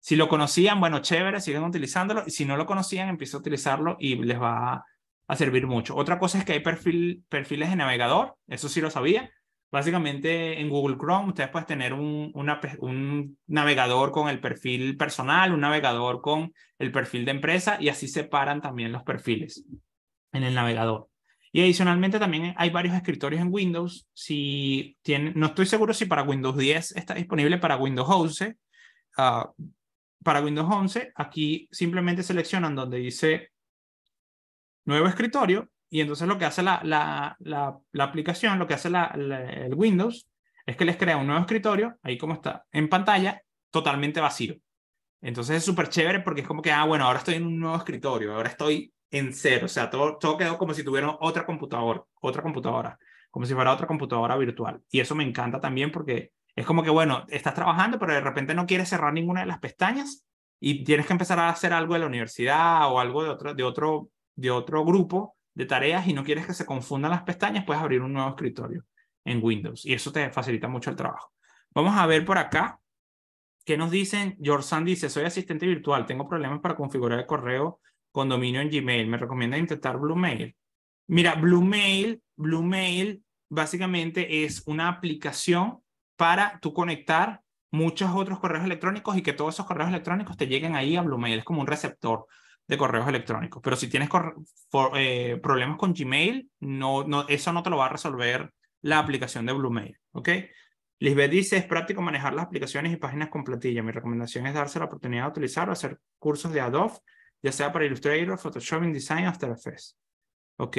Si lo conocían, bueno, chévere, siguen utilizándolo. Y si no lo conocían, empiezo a utilizarlo y les va a, servir mucho. Otra cosa es que hay perfil, perfiles de navegador, eso sí lo sabía, Básicamente en Google Chrome ustedes pueden tener un, navegador con el perfil personal, un navegador con el perfil de empresa y así separan también los perfiles en el navegador. Y adicionalmente también hay varios escritorios en Windows. Si no estoy seguro si para Windows 10 está disponible para Windows 11. Ah, para Windows 11 aquí simplemente seleccionan donde dice nuevo escritorio y entonces lo que hace la, aplicación, lo que hace el Windows, es que les crea un nuevo escritorio, ahí como está en pantalla, totalmente vacío. Entonces es súper chévere porque es como que, ah, bueno, ahora estoy en un nuevo escritorio, ahora estoy en cero. O sea, todo, todo quedó como si tuviera otra computadora, otra computadora, como si fuera otra computadora virtual. Y eso me encanta también porque es como que, bueno, estás trabajando, pero de repente no quieres cerrar ninguna de las pestañas y tienes que empezar a hacer algo de la universidad o algo de otro, de otro, de otro grupo de tareas y no quieres que se confundan las pestañas, puedes abrir un nuevo escritorio en Windows y eso te facilita mucho el trabajo. Vamos a ver por acá qué nos dicen. George Sand dice, soy asistente virtual, tengo problemas para configurar el correo con dominio en Gmail. Me recomienda intentar Blue Mail. Mira, Blue Mail básicamente es una aplicación para tú conectar muchos otros correos electrónicos y que todos esos correos electrónicos te lleguen ahí a Blue Mail. Es como un receptor de correos electrónicos. Pero si tienes eh, problemas con Gmail, no, no, eso no te lo va a resolver la aplicación de Bluemail. ¿Ok? Lisbeth dice, es práctico manejar las aplicaciones y páginas con platilla. Mi recomendación es darse la oportunidad de utilizar o hacer cursos de Adobe, ya sea para Illustrator, Photoshop, InDesign, After Effects. Ok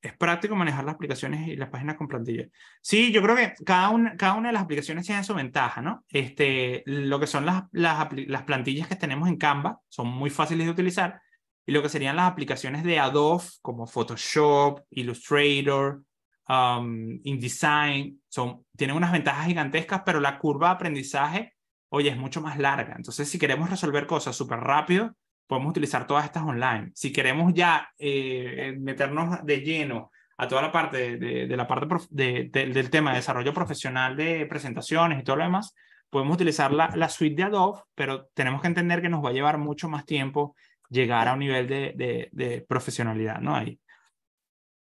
es práctico manejar las aplicaciones y las páginas con plantillas. Sí, yo creo que cada una, cada una de las aplicaciones tiene su ventaja, ¿no? Este, lo que son las, las, plantillas que tenemos en Canva son muy fáciles de utilizar y lo que serían las aplicaciones de Adobe como Photoshop, Illustrator, um, InDesign, son, tienen unas ventajas gigantescas, pero la curva de aprendizaje, oye, es mucho más larga. Entonces, si queremos resolver cosas súper rápido, podemos utilizar todas estas online. Si queremos ya eh, eh, meternos de lleno a toda la parte de, la parte del tema de desarrollo profesional de presentaciones y todo lo demás, podemos utilizar la, la, suite de Adobe, pero tenemos que entender que nos va a llevar mucho más tiempo llegar a un nivel de, profesionalidad, ¿no? Ahí.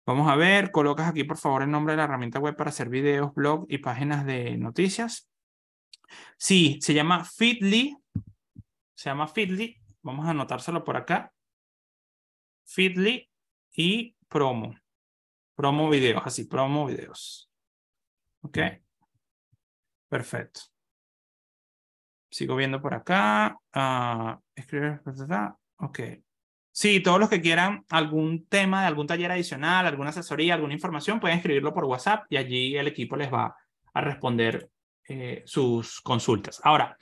Vamos a ver, colocas aquí por favor el nombre de la herramienta web para hacer videos, blog y páginas de noticias. Sí, se llama Fitly, se llama Fitly Vamos a anotárselo por acá. Feedly y promo. Promo videos, así, promo videos. ¿Ok? Perfecto. Sigo viendo por acá. Ah, escribir, ok. Sí, todos los que quieran algún tema de algún taller adicional, alguna asesoría, alguna información, pueden escribirlo por WhatsApp y allí el equipo les va a responder eh, sus consultas. Ahora,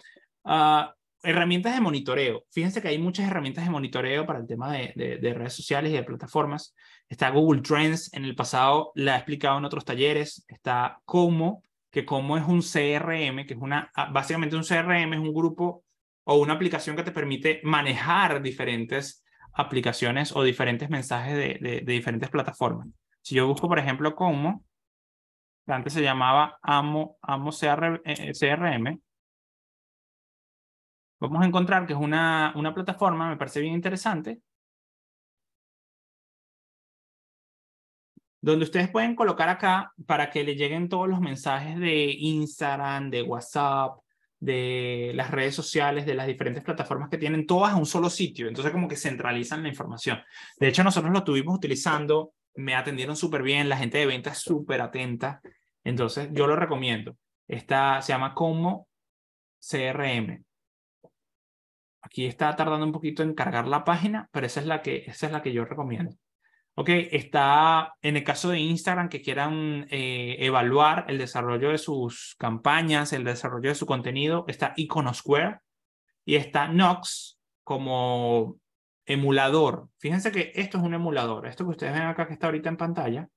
ah, herramientas de monitoreo. Fíjense que hay muchas herramientas de monitoreo para el tema de, redes sociales y de plataformas. Está Google Trends, en el pasado la he explicado en otros talleres. Está Como, que Como es un CRM, que es una, ah, básicamente un CRM es un grupo o una aplicación que te permite manejar diferentes aplicaciones o diferentes mensajes de, diferentes plataformas. Si yo busco, por ejemplo, Como, antes se llamaba Amo, Amo CRM, eh, vamos a encontrar que es una, una plataforma, me parece bien interesante, donde ustedes pueden colocar acá para que le lleguen todos los mensajes de Instagram, de WhatsApp, de las redes sociales, de las diferentes plataformas que tienen, todas a un solo sitio. Entonces como que centralizan la información. De hecho, nosotros lo estuvimos utilizando, me atendieron súper bien, la gente de ventas súper atenta. Entonces yo lo recomiendo. Esta se llama como CRM. Aquí está tardando un poquito en cargar la página, pero esa es la que, esa es la que yo recomiendo. Ok, está en el caso de Instagram que quieran eh, evaluar el desarrollo de sus campañas, el desarrollo de su contenido, está Iconosquare y está Nox como emulador. Fíjense que esto es un emulador. Esto que ustedes ven acá que está ahorita en pantalla,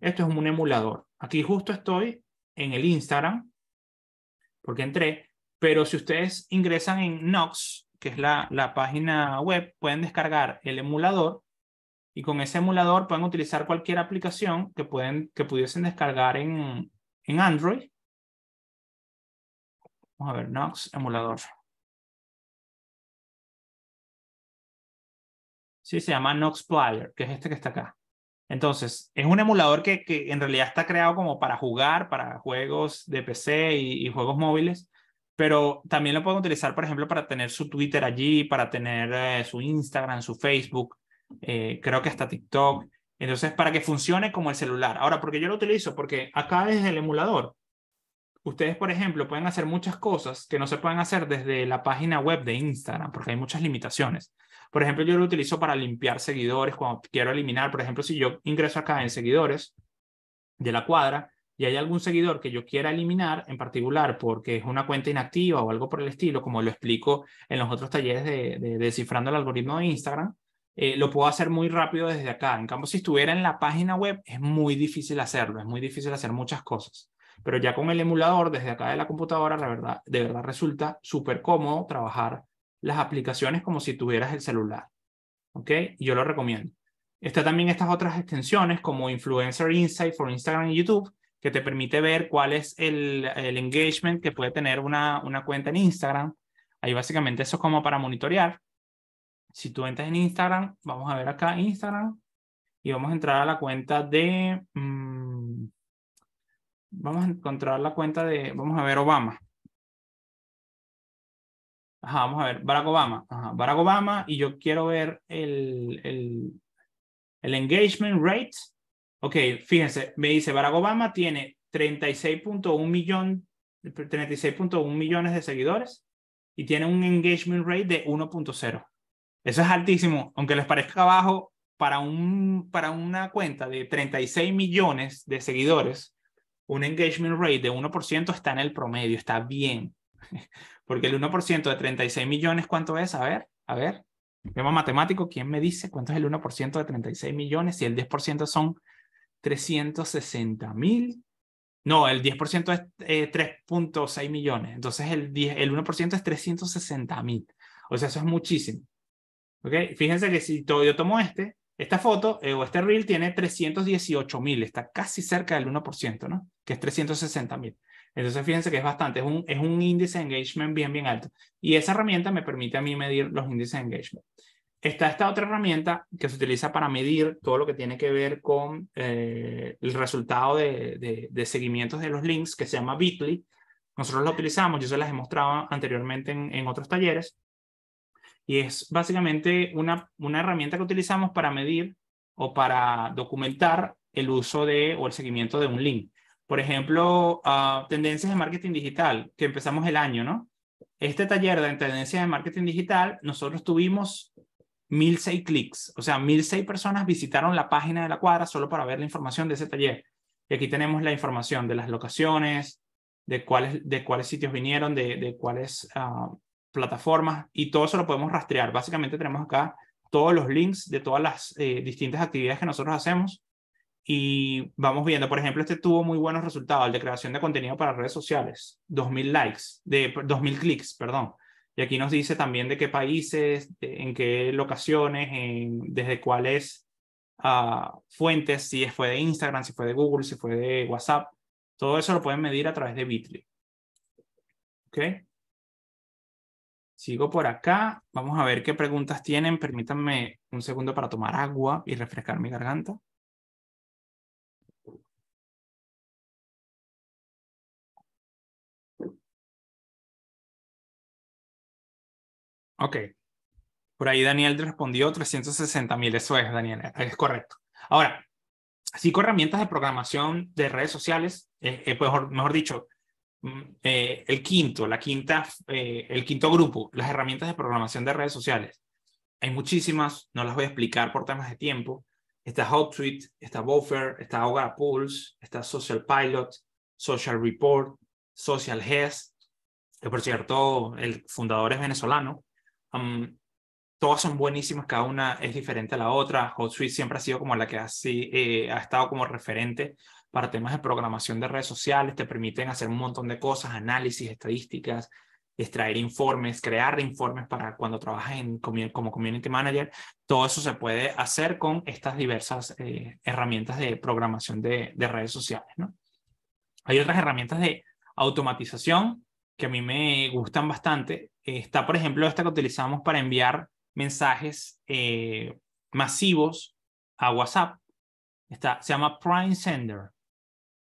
esto es un emulador. Aquí justo estoy en el Instagram porque entré, pero si ustedes ingresan en Nox, que es la, página web, pueden descargar el emulador y con ese emulador pueden utilizar cualquier aplicación que, pueden, que pudiesen descargar en, Android. Vamos a ver, Nox, emulador. Sí, se llama Nox Player, que es este que está acá. Entonces, es un emulador que, en realidad está creado como para jugar, para juegos de PC y juegos móviles, pero también lo pueden utilizar, por ejemplo, para tener su Twitter allí, para tener eh, su Instagram, su Facebook, eh, creo que hasta TikTok. Entonces, para que funcione como el celular. Ahora, porque yo lo utilizo? Porque acá es el emulador, ustedes, por ejemplo, pueden hacer muchas cosas que no se pueden hacer desde la página web de Instagram, porque hay muchas limitaciones. Por ejemplo, yo lo utilizo para limpiar seguidores cuando quiero eliminar. Por ejemplo, si yo ingreso acá en seguidores de la cuadra, y hay algún seguidor que yo quiera eliminar, en particular porque es una cuenta inactiva o algo por el estilo, como lo explico en los otros talleres de, descifrando el algoritmo de Instagram, eh, lo puedo hacer muy rápido desde acá. En cambio, si estuviera en la página web, es muy difícil hacerlo, es muy difícil hacer muchas cosas. Pero ya con el emulador desde acá de la computadora, la verdad, de verdad resulta súper cómodo trabajar las aplicaciones como si tuvieras el celular. ¿Ok? Yo lo recomiendo. Está también estas otras extensiones como Influencer Insight for Instagram y YouTube, que te permite ver cuál es el, engagement que puede tener una, una cuenta en Instagram. Ahí básicamente eso es como para monitorear. Si tú entras en Instagram, vamos a ver acá Instagram y vamos a entrar a la cuenta de... Mm, vamos a encontrar la cuenta de... Vamos a ver Obama. Ajá, vamos a ver, Barack Obama. Ajá, Barack Obama y yo quiero ver el, el engagement rate Ok, fíjense, me dice Barack Obama tiene 36.1 millones de seguidores y tiene un engagement rate de 1.0. Eso es altísimo, aunque les parezca bajo para, un, para una cuenta de 36 millones de seguidores, un engagement rate de 1% está en el promedio, está bien. Porque el 1% de 36 millones, ¿cuánto es? A ver, a ver. Tema matemático, ¿quién me dice cuánto es el 1% de 36 millones? Si el 10% son 360 mil. No, el 10% es 3.6 eh, millones. Entonces el, el 1% es 360 mil. O sea, eso es muchísimo. Fíjense que si yo tomo este, esta foto eh, o este reel tiene 318 mil. Está casi cerca del 1%, ¿no? Que es 360 mil. Entonces fíjense que es bastante. Es un, es un índice de engagement bien, bien alto. Y esa herramienta me permite a mí medir los índices de engagement. Está esta otra herramienta que se utiliza para medir todo lo que tiene que ver con eh, el resultado de, de, de, seguimientos de los links que se llama Bitly. Nosotros la utilizamos, yo se las he mostrado anteriormente en, en otros talleres. Y es básicamente una, una herramienta que utilizamos para medir o para documentar el uso de o el seguimiento de un link. Por ejemplo, ah, tendencias de marketing digital, que empezamos el año, ¿no? Este taller de tendencias de marketing digital, nosotros tuvimos 1.006 clics, o sea, 1.006 personas visitaron la página de la cuadra solo para ver la información de ese taller. Y aquí tenemos la información de las locaciones, de cuáles, de cuáles sitios vinieron, de, de cuáles ah, plataformas, y todo eso lo podemos rastrear. Básicamente tenemos acá todos los links de todas las eh, distintas actividades que nosotros hacemos y vamos viendo, por ejemplo, este tuvo muy buenos resultados, el de creación de contenido para redes sociales, 2.000 likes, de 2.000 clics, perdón. Y aquí nos dice también de qué países, en qué locaciones, desde cuáles ah, fuentes, si fue de Instagram, si fue de Google, si fue de WhatsApp. Todo eso lo pueden medir a través de Bitly. ¿Ok? Sigo por acá. Vamos a ver qué preguntas tienen. Permítanme un segundo para tomar agua y refrescar mi garganta. Ok. Por ahí Daniel respondió 360 mil, eso es, Daniel, es correcto. Ahora, cinco herramientas de programación de redes sociales, eh, eh, mejor, dicho, mm, eh, el quinto, la quinta, el quinto grupo, las herramientas de programación de redes sociales. Hay muchísimas, no las voy a explicar por temas de tiempo. Está Tweet, está Buffer, está Hogar Pulse, está Social Pilot, Social Report, Social Hes, que por cierto, el fundador es venezolano todas son buenísimas, cada una es diferente a la otra. HotSuite siempre ha sido como la que eh, ha estado como referente para temas de programación de redes sociales. Te permiten hacer un montón de cosas, análisis, estadísticas, extraer informes, crear informes para cuando trabajas en, como community manager. Todo eso se puede hacer con estas diversas eh, herramientas de programación de, redes sociales. ¿no? Hay otras herramientas de automatización que a mí me gustan bastante. Está, por ejemplo, esta que utilizamos para enviar mensajes eh, masivos a WhatsApp. Está, se llama Prime Sender.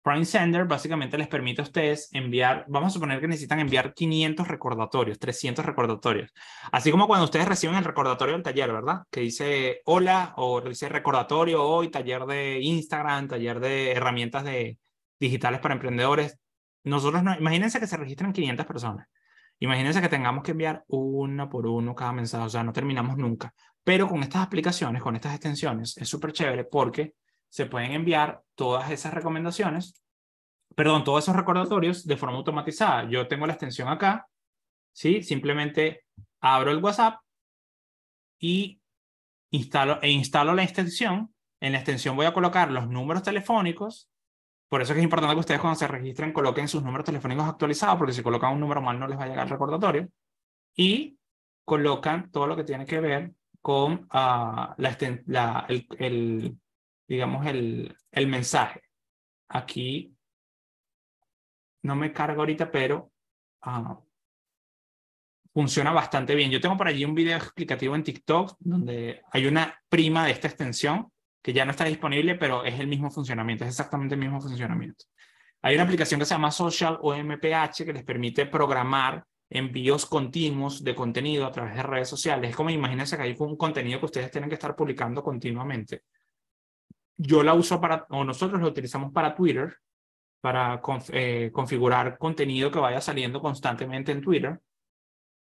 Prime Sender básicamente les permite a ustedes enviar, vamos a suponer que necesitan enviar 500 recordatorios, 300 recordatorios. Así como cuando ustedes reciben el recordatorio del taller, ¿verdad? Que dice hola o dice recordatorio hoy, taller de Instagram, taller de herramientas de digitales para emprendedores, nosotros no, imagínense que se registran 500 personas. Imagínense que tengamos que enviar una por uno cada mensaje, o sea, no terminamos nunca. Pero con estas aplicaciones, con estas extensiones, es súper chévere porque se pueden enviar todas esas recomendaciones, perdón, todos esos recordatorios de forma automatizada. Yo tengo la extensión acá, ¿sí? Simplemente abro el WhatsApp y instalo, e instalo la extensión. En la extensión voy a colocar los números telefónicos por eso es que es importante que ustedes cuando se registren coloquen sus números telefónicos actualizados, porque si colocan un número mal no les va a llegar el recordatorio. Y colocan todo lo que tiene que ver con ah, la, la, el, digamos el, el mensaje. Aquí no me carga ahorita, pero ah, funciona bastante bien. Yo tengo por allí un video explicativo en TikTok donde hay una prima de esta extensión que ya no está disponible, pero es el mismo funcionamiento, es exactamente el mismo funcionamiento. Hay una aplicación que se llama Social OMPH que les permite programar envíos continuos de contenido a través de redes sociales. Es como imagínense que hay un contenido que ustedes tienen que estar publicando continuamente. Yo la uso para, o nosotros lo utilizamos para Twitter, para eh, configurar contenido que vaya saliendo constantemente en Twitter.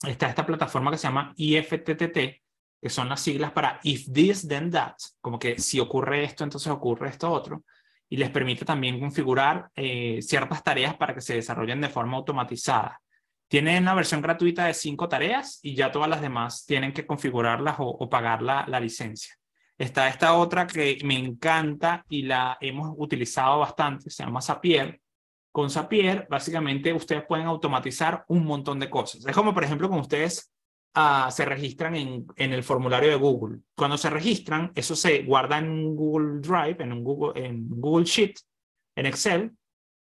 Está esta plataforma que se llama IFTTT, que son las siglas para if this, then that, como que si ocurre esto, entonces ocurre esto otro, y les permite también configurar eh, ciertas tareas para que se desarrollen de forma automatizada. Tienen una versión gratuita de cinco tareas y ya todas las demás tienen que configurarlas o, pagar la, la licencia. Está esta otra que me encanta y la hemos utilizado bastante, se llama Zapier. Con Zapier, básicamente, ustedes pueden automatizar un montón de cosas. Es como, por ejemplo, con ustedes se registran en, el formulario de Google. Cuando se registran, eso se guarda en Google Drive, en un Google, en Google Sheet, en Excel,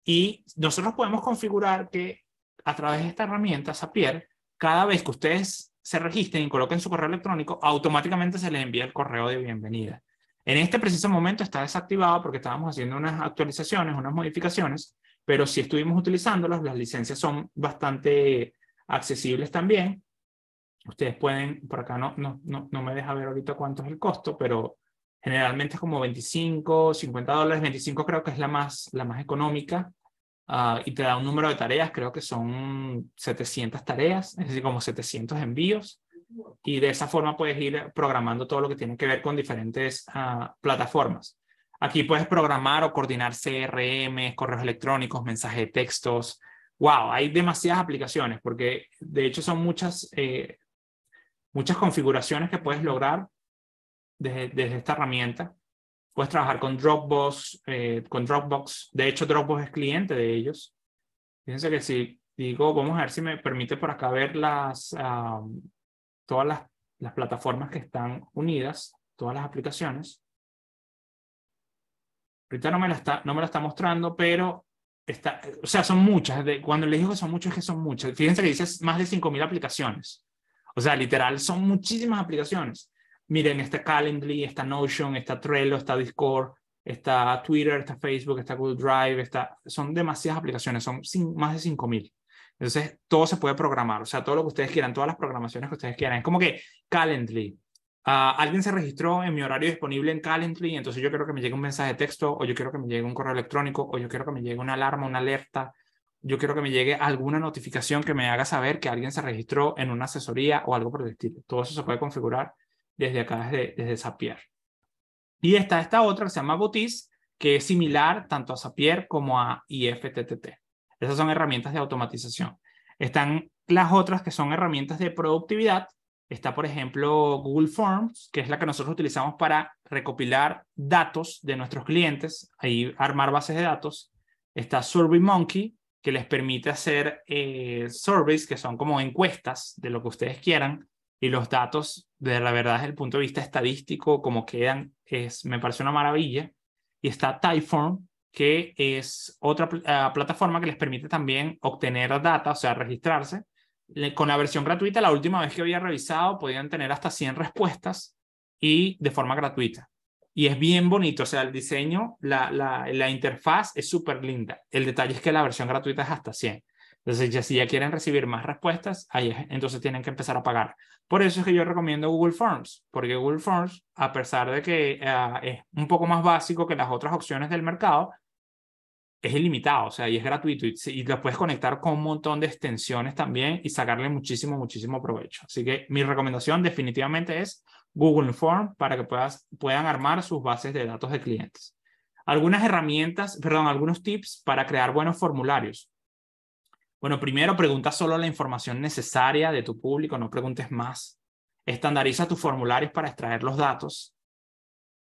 y nosotros podemos configurar que a través de esta herramienta, Zapier, cada vez que ustedes se registren y coloquen su correo electrónico, automáticamente se les envía el correo de bienvenida. En este preciso momento está desactivado porque estábamos haciendo unas actualizaciones, unas modificaciones, pero si estuvimos utilizándolas, las licencias son bastante accesibles también Ustedes pueden, por acá no, no, no, me deja ver ahorita cuánto es el costo, pero generalmente es como 25, 50 dólares, 25 creo que es la más, la más económica, ah, y te da un número de tareas, creo que son 700 tareas, es decir, como 700 envíos, y de esa forma puedes ir programando todo lo que tiene que ver con diferentes ah, plataformas. Aquí puedes programar o coordinar CRM, correos electrónicos, mensajes de textos. ¡Wow! Hay demasiadas aplicaciones porque de hecho son muchas eh, muchas configuraciones que puedes lograr desde, esta herramienta. Puedes trabajar con Dropbox, eh, con Dropbox. De hecho, Dropbox es cliente de ellos. Fíjense que si digo, vamos a ver si me permite por acá ver las, todas las, las plataformas que están unidas, todas las aplicaciones. Ahorita no me la está, no me la está mostrando, pero está, o sea, son muchas. De, cuando les digo que son muchas, es que son muchas. Fíjense que dice más de 5.000 aplicaciones. O sea, literal, son muchísimas aplicaciones. Miren, está Calendly, está Notion, está Trello, está Discord, está Twitter, está Facebook, está Google Drive, está... son demasiadas aplicaciones, son más de 5.000. Entonces, todo se puede programar, o sea, todo lo que ustedes quieran, todas las programaciones que ustedes quieran. Es como que Calendly, ah, alguien se registró en mi horario disponible en Calendly, entonces yo quiero que me llegue un mensaje de texto, o yo quiero que me llegue un correo electrónico, o yo quiero que me llegue una alarma, una alerta, yo quiero que me llegue alguna notificación que me haga saber que alguien se registró en una asesoría o algo por el estilo. Todo eso se puede configurar desde acá, desde, desde Zapier. Y está esta otra se llama Botis, que es similar tanto a Zapier como a IFTTT. Esas son herramientas de automatización. Están las otras que son herramientas de productividad. Está, por ejemplo, Google Forms, que es la que nosotros utilizamos para recopilar datos de nuestros clientes, ahí armar bases de datos. Está SurveyMonkey, que les permite hacer eh, surveys, que son como encuestas de lo que ustedes quieran, y los datos, de la verdad, desde el punto de vista estadístico, como quedan, es, me parece una maravilla. Y está Typeform, que es otra eh, plataforma que les permite también obtener data, o sea, registrarse. con la versión gratuita, la última vez que había revisado, podían tener hasta 100 respuestas y de forma gratuita y es bien bonito, o sea, el diseño, la, la, interfaz es súper linda. El detalle es que la versión gratuita es hasta 100. Entonces, si ya quieren recibir más respuestas, ahí entonces tienen que empezar a pagar. Por eso es que yo recomiendo Google Forms, porque Google Forms, a pesar de que ah, es un poco más básico que las otras opciones del mercado, es ilimitado, o sea, y es gratuito y lo puedes conectar con un montón de extensiones también y sacarle muchísimo, muchísimo provecho. Así que mi recomendación definitivamente es Google Form para que puedan armar sus bases de datos de clientes. Algunas herramientas, perdón, algunos tips para crear buenos formularios. Bueno, primero pregunta solo la información necesaria de tu público, no preguntes más. Estandariza tus formularios para extraer los datos.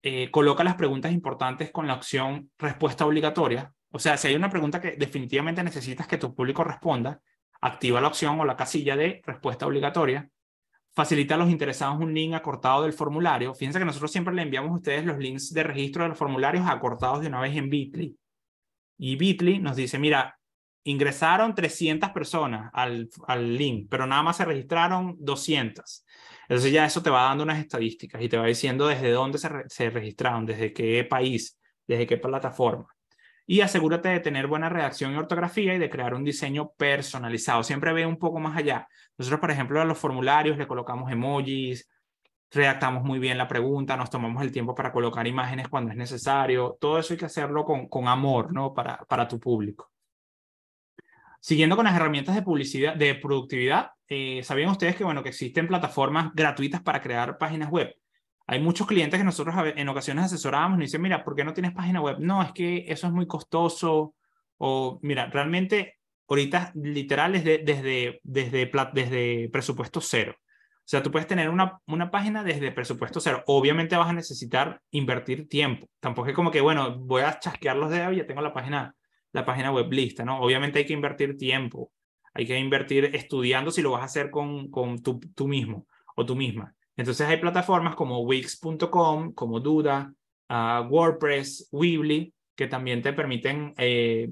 Eh, coloca las preguntas importantes con la opción respuesta obligatoria. O sea, si hay una pregunta que definitivamente necesitas que tu público responda, activa la opción o la casilla de respuesta obligatoria facilita a los interesados un link acortado del formulario. Fíjense que nosotros siempre le enviamos a ustedes los links de registro de los formularios acortados de una vez en Bitly. Y Bitly nos dice, mira, ingresaron 300 personas al, al link, pero nada más se registraron 200. Entonces ya eso te va dando unas estadísticas y te va diciendo desde dónde se, se registraron, desde qué país, desde qué plataforma y asegúrate de tener buena redacción y ortografía y de crear un diseño personalizado. Siempre ve un poco más allá. Nosotros, por ejemplo, a los formularios le colocamos emojis, redactamos muy bien la pregunta, nos tomamos el tiempo para colocar imágenes cuando es necesario. Todo eso hay que hacerlo con, con amor, ¿no? Para, para tu público. Siguiendo con las herramientas de publicidad, de productividad, eh, ¿sabían ustedes que, bueno, que existen plataformas gratuitas para crear páginas web? Hay muchos clientes que nosotros en ocasiones asesorábamos y nos dicen, mira, ¿por qué no tienes página web? No, es que eso es muy costoso. O mira, realmente ahorita literal desde, desde, desde, desde presupuesto cero. O sea, tú puedes tener una, una página desde presupuesto cero. Obviamente vas a necesitar invertir tiempo. Tampoco es como que, bueno, voy a chasquear los dedos y ya tengo la página, la página web lista, ¿no? Obviamente hay que invertir tiempo. Hay que invertir estudiando si lo vas a hacer con, con tú, tú mismo o tú misma. Entonces hay plataformas como Wix.com, como Duda, ah, WordPress, Weebly, que también te permiten eh,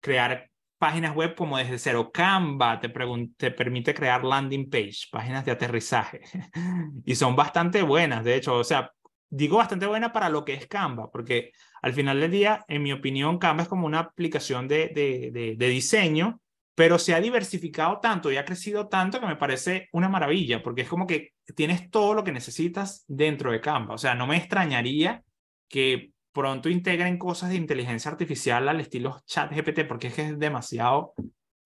crear páginas web como desde cero. Canva te, permite crear landing page, páginas de aterrizaje. y son bastante buenas, de hecho. O sea, digo bastante buena para lo que es Canva, porque al final del día, en mi opinión, Canva es como una aplicación de, de diseño, pero se ha diversificado tanto y ha crecido tanto que me parece una maravilla, porque es como que tienes todo lo que necesitas dentro de Canva. O sea, no me extrañaría que pronto integren cosas de inteligencia artificial al estilo chat GPT, porque es que es demasiado,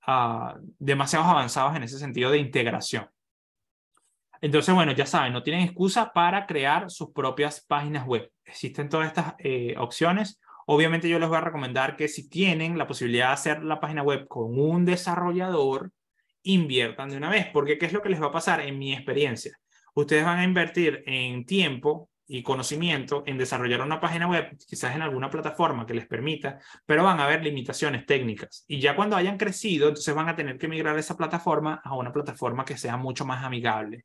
avanzado ah, avanzados en ese sentido de integración. Entonces, bueno, ya saben, no tienen excusa para crear sus propias páginas web. Existen todas estas eh, opciones. Obviamente yo les voy a recomendar que si tienen la posibilidad de hacer la página web con un desarrollador, inviertan de una vez, porque ¿qué es lo que les va a pasar en mi experiencia? ustedes van a invertir en tiempo y conocimiento en desarrollar una página web, quizás en alguna plataforma que les permita, pero van a haber limitaciones técnicas. Y ya cuando hayan crecido, entonces van a tener que migrar esa plataforma a una plataforma que sea mucho más amigable.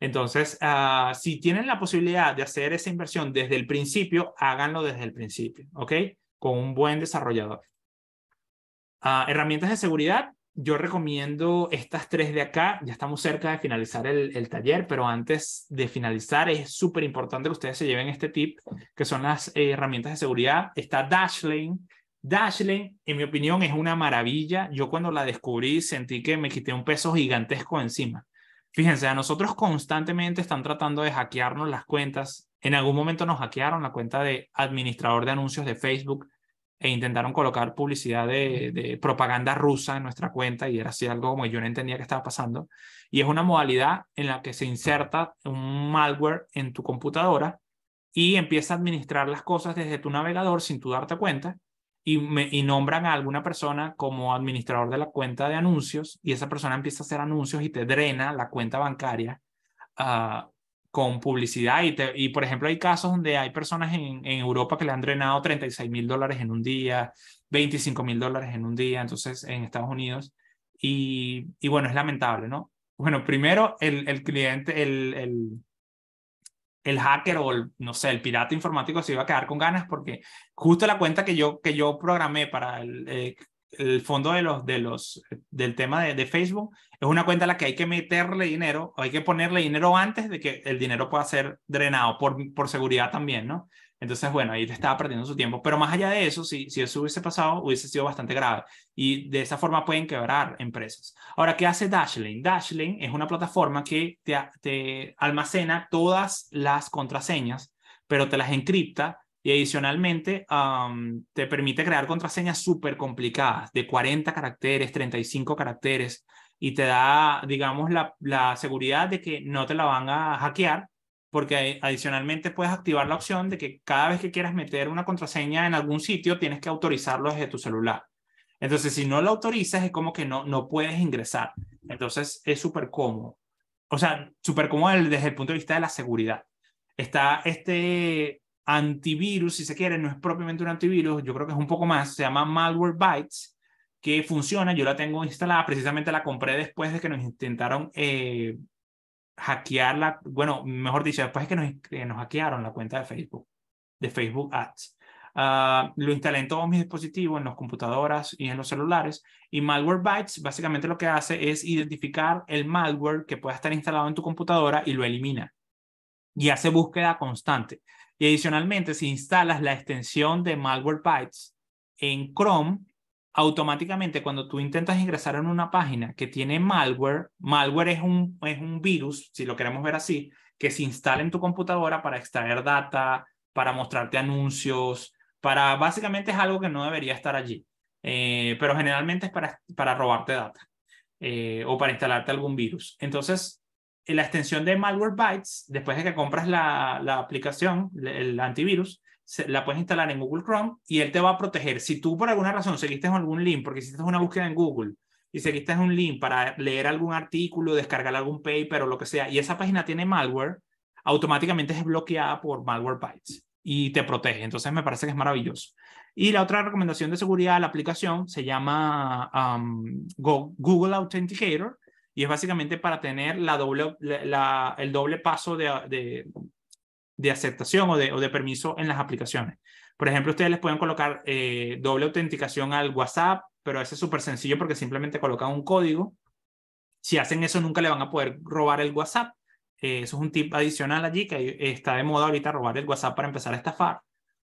Entonces, ah, si tienen la posibilidad de hacer esa inversión desde el principio, háganlo desde el principio, ¿ok? Con un buen desarrollador. Ah, herramientas de seguridad, yo recomiendo estas tres de acá. Ya estamos cerca de finalizar el, taller, pero antes de finalizar es súper importante que ustedes se lleven este tip, que son las eh, herramientas de seguridad. Está Dashlane. Dashlane, en mi opinión, es una maravilla. Yo cuando la descubrí sentí que me quité un peso gigantesco encima. Fíjense, a nosotros constantemente están tratando de hackearnos las cuentas. En algún momento nos hackearon la cuenta de administrador de anuncios de Facebook e intentaron colocar publicidad de, propaganda rusa en nuestra cuenta y era así algo como yo no entendía que estaba pasando. Y es una modalidad en la que se inserta un malware en tu computadora y empieza a administrar las cosas desde tu navegador sin tú darte cuenta y, me, y nombran a alguna persona como administrador de la cuenta de anuncios y esa persona empieza a hacer anuncios y te drena la cuenta bancaria. Ah, con publicidad y, y, por ejemplo hay casos donde hay personas en, en Europa que le han drenado 36 mil dólares en un día, 25 mil dólares en un día, entonces en Estados Unidos. Y, y bueno, es lamentable, ¿no? Bueno, primero el, el cliente, el, el, el, hacker o el, no sé, el pirata informático se iba a quedar con ganas porque justo la cuenta que yo, que yo programé para el, eh, el fondo de los, de los, del tema de, Facebook es una cuenta a la que hay que meterle dinero, o hay que ponerle dinero antes de que el dinero pueda ser drenado por, por seguridad también, ¿no? Entonces, bueno, ahí te estaba perdiendo su tiempo. Pero más allá de eso, si, si eso hubiese pasado, hubiese sido bastante grave. Y de esa forma pueden quebrar empresas. Ahora, ¿qué hace Dashlane? Dashlane es una plataforma que te almacena todas las contraseñas, pero te las encripta y adicionalmente, te permite crear contraseñas súper complicadas, de 40 caracteres, 35 caracteres, y te da, digamos, la, seguridad de que no te la van a hackear, porque adicionalmente puedes activar la opción de que cada vez que quieras meter una contraseña en algún sitio, tienes que autorizarlo desde tu celular. Entonces, si no lo autorizas, es como que no, no puedes ingresar. Entonces, es súper cómodo. O sea, súper cómodo desde el punto de vista de la seguridad. Está este antivirus, si se quiere, no es propiamente un antivirus, yo creo que es un poco más, se llama Malware Bytes, que funciona, yo la tengo instalada, precisamente la compré después de que nos intentaron eh, hackearla, bueno, mejor dicho, después de que nos, hackearon la cuenta de Facebook, de Facebook Ads. Ah, lo instalé en todos mis dispositivos, en las computadoras y en los celulares. Y Malware Bytes básicamente lo que hace es identificar el malware que pueda estar instalado en tu computadora y lo elimina. Y hace búsqueda constante. Y adicionalmente, si instalas la extensión de Malwarebytes en Chrome, automáticamente cuando tú intentas ingresar en una página que tiene malware, malware es un, es un virus, si lo queremos ver así, que se instala en tu computadora para extraer data, para mostrarte anuncios, para básicamente es algo que no debería estar allí, eh, pero generalmente es para, para robarte data eh, o para instalarte algún virus. Entonces, la extensión de malware bytes, después de que compras la, aplicación, el antivirus, la puedes instalar en Google Chrome y él te va a proteger. Si tú por alguna razón seguiste algún link, porque hiciste una búsqueda en Google y seguiste un link para leer algún artículo, descargar algún paper o lo que sea, y esa página tiene malware, automáticamente es bloqueada por malware bytes y te protege. Entonces me parece que es maravilloso. Y la otra recomendación de seguridad, la aplicación se llama Google Authenticator y es básicamente para tener el doble paso de, aceptación o de, permiso en las aplicaciones. Por ejemplo, ustedes les pueden colocar eh, doble autenticación al WhatsApp, pero eso es súper sencillo porque simplemente colocan un código. Si hacen eso, nunca le van a poder robar el WhatsApp. Eh, eso es un tip adicional allí que está de moda ahorita robar el WhatsApp para empezar a estafar.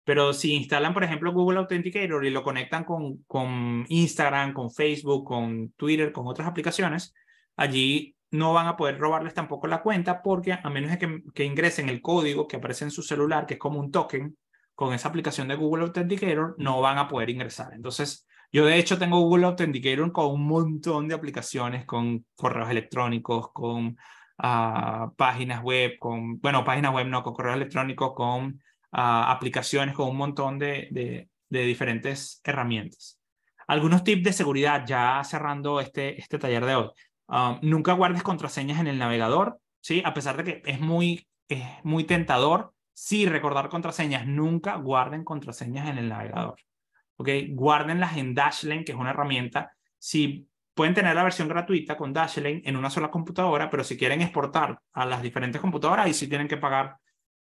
Pero si instalan, por ejemplo, Google Authenticator y lo conectan con, con Instagram, con Facebook, con Twitter, con otras aplicaciones, allí no van a poder robarles tampoco la cuenta porque a menos de que, ingresen el código que aparece en su celular, que es como un token, con esa aplicación de Google Authenticator, no van a poder ingresar. Entonces, yo de hecho tengo Google Authenticator con un montón de aplicaciones, con correos electrónicos, con ah, páginas web, con, bueno, páginas web no, con correos electrónicos, con ah, aplicaciones, con un montón de, de diferentes herramientas. Algunos tips de seguridad, ya cerrando este, este taller de hoy. Ah, nunca guardes contraseñas en el navegador, ¿sí? A pesar de que es muy, es muy tentador, sí, recordar contraseñas, nunca guarden contraseñas en el navegador, ¿ok? Guárdenlas en Dashlane, que es una herramienta. Si pueden tener la versión gratuita con Dashlane en una sola computadora, pero si quieren exportar a las diferentes computadoras, ahí sí tienen que pagar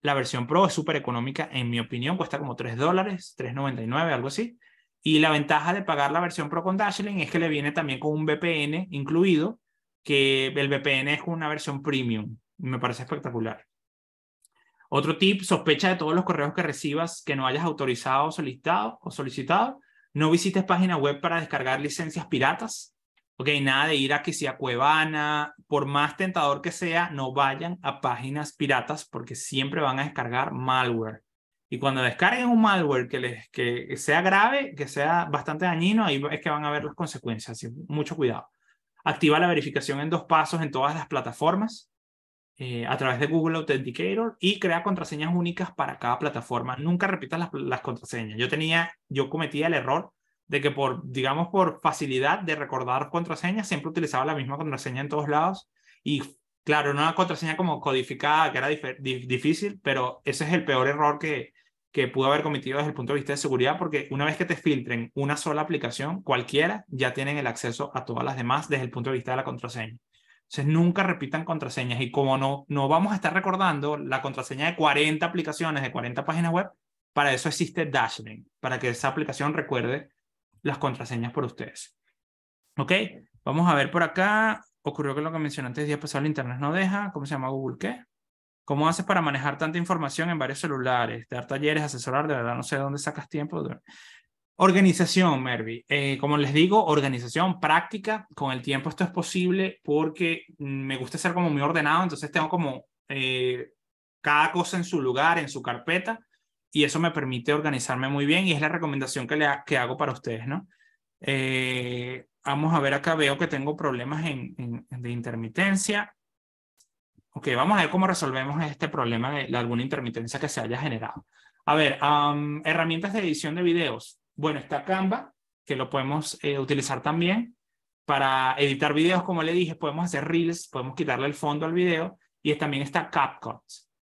la versión Pro, es súper económica, en mi opinión, cuesta como 3 dólares, 3,99, algo así. Y la ventaja de pagar la versión Pro con Dashlane es que le viene también con un VPN incluido, que el VPN es una versión premium. Me parece espectacular. Otro tip, sospecha de todos los correos que recibas que no hayas autorizado solicitado o solicitado. No visites páginas web para descargar licencias piratas. Ok, nada de ir a que sea Cuevana. Por más tentador que sea, no vayan a páginas piratas porque siempre van a descargar malware. Y cuando descarguen un malware que, les, que sea grave, que sea bastante dañino, ahí es que van a ver las consecuencias. mucho cuidado. Activa la verificación en dos pasos en todas las plataformas eh, a través de Google Authenticator y crea contraseñas únicas para cada plataforma. Nunca repitas las, contraseñas. Yo tenía, yo cometía el error de que por, digamos, por facilidad de recordar contraseñas, siempre utilizaba la misma contraseña en todos lados. Y claro, no una contraseña como codificada, que era difícil, pero ese es el peor error que, que pudo haber cometido desde el punto de vista de seguridad, porque una vez que te filtren una sola aplicación, cualquiera, ya tienen el acceso a todas las demás desde el punto de vista de la contraseña. Entonces, nunca repitan contraseñas y como no, no vamos a estar recordando la contraseña de 40 aplicaciones, de 40 páginas web, para eso existe Dashlane, para que esa aplicación recuerde las contraseñas por ustedes. ¿Ok? Vamos a ver por acá. Ocurrió que lo que mencioné antes, día pasado, el internet no deja. ¿Cómo se llama Google? ¿Qué? ¿Cómo haces para manejar tanta información en varios celulares? Dar talleres, asesorar, de verdad no sé dónde sacas tiempo. Organización, Mervi. Eh, como les digo, organización, práctica. Con el tiempo esto es posible porque me gusta ser como muy ordenado, entonces tengo como eh, cada cosa en su lugar, en su carpeta, y eso me permite organizarme muy bien y es la recomendación que, le que hago para ustedes, ¿no? Eh, vamos a ver acá, veo que tengo problemas en, de intermitencia. Ok, vamos a ver cómo resolvemos este problema de, alguna intermitencia que se haya generado. A ver, herramientas de edición de videos. Bueno, está Canva, que lo podemos eh, utilizar también para editar videos, como le dije, podemos hacer reels, podemos quitarle el fondo al video y también está CapCut,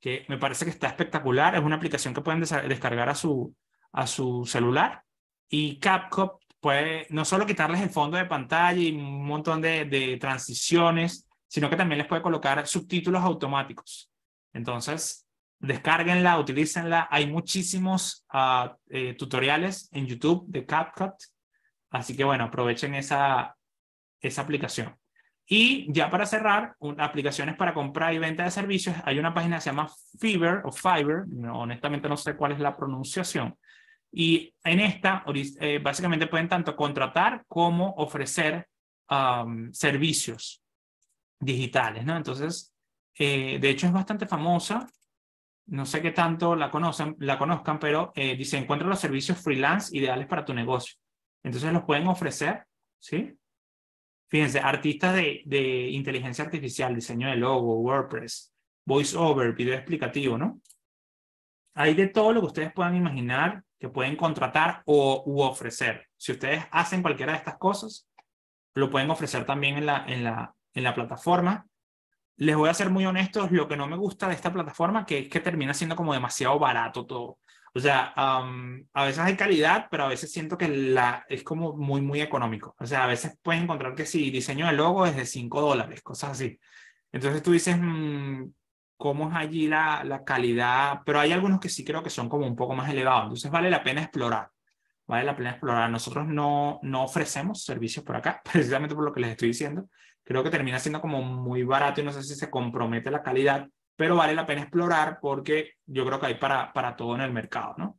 que me parece que está espectacular, es una aplicación que pueden descargar a su, a su celular y CapCut puede no solo quitarles el fondo de pantalla y un montón de transiciones, sino que también les puede colocar subtítulos automáticos. Entonces, descárguenla, utilícenla. Hay muchísimos ah, eh, tutoriales en YouTube de CapCut, así que bueno, aprovechen esa, esa aplicación. Y ya para cerrar, aplicaciones para compra y venta de servicios, hay una página que se llama Fiverr o Fiverr, honestamente no sé cuál es la pronunciación. Y en esta, eh, básicamente pueden tanto contratar como ofrecer servicios digitales, ¿no? Entonces, eh, de hecho es bastante famosa, no sé qué tanto la, conocen, la conozcan, pero eh, dice, encuentra los servicios freelance ideales para tu negocio. Entonces los pueden ofrecer, ¿sí? Fíjense, artistas de, de inteligencia artificial, diseño de logo, WordPress, voiceover, video explicativo, ¿no? Hay de todo lo que ustedes puedan imaginar que pueden contratar o u ofrecer. Si ustedes hacen cualquiera de estas cosas, lo pueden ofrecer también en la, en la, en la plataforma. Les voy a ser muy honestos, lo que no me gusta de esta plataforma que es que termina siendo como demasiado barato todo. O sea, a veces hay calidad, pero a veces siento que la, es como muy, muy económico. O sea, a veces puedes encontrar que si diseño de logo es de 5 dólares, cosas así. Entonces tú dices, mm, ¿cómo es allí la, la calidad? Pero hay algunos que sí creo que son como un poco más elevados. Entonces vale la pena explorar. Vale la pena explorar. Nosotros no, no ofrecemos servicios por acá, precisamente por lo que les estoy diciendo creo que termina siendo como muy barato y no sé si se compromete la calidad, pero vale la pena explorar porque yo creo que hay para, para todo en el mercado, ¿no?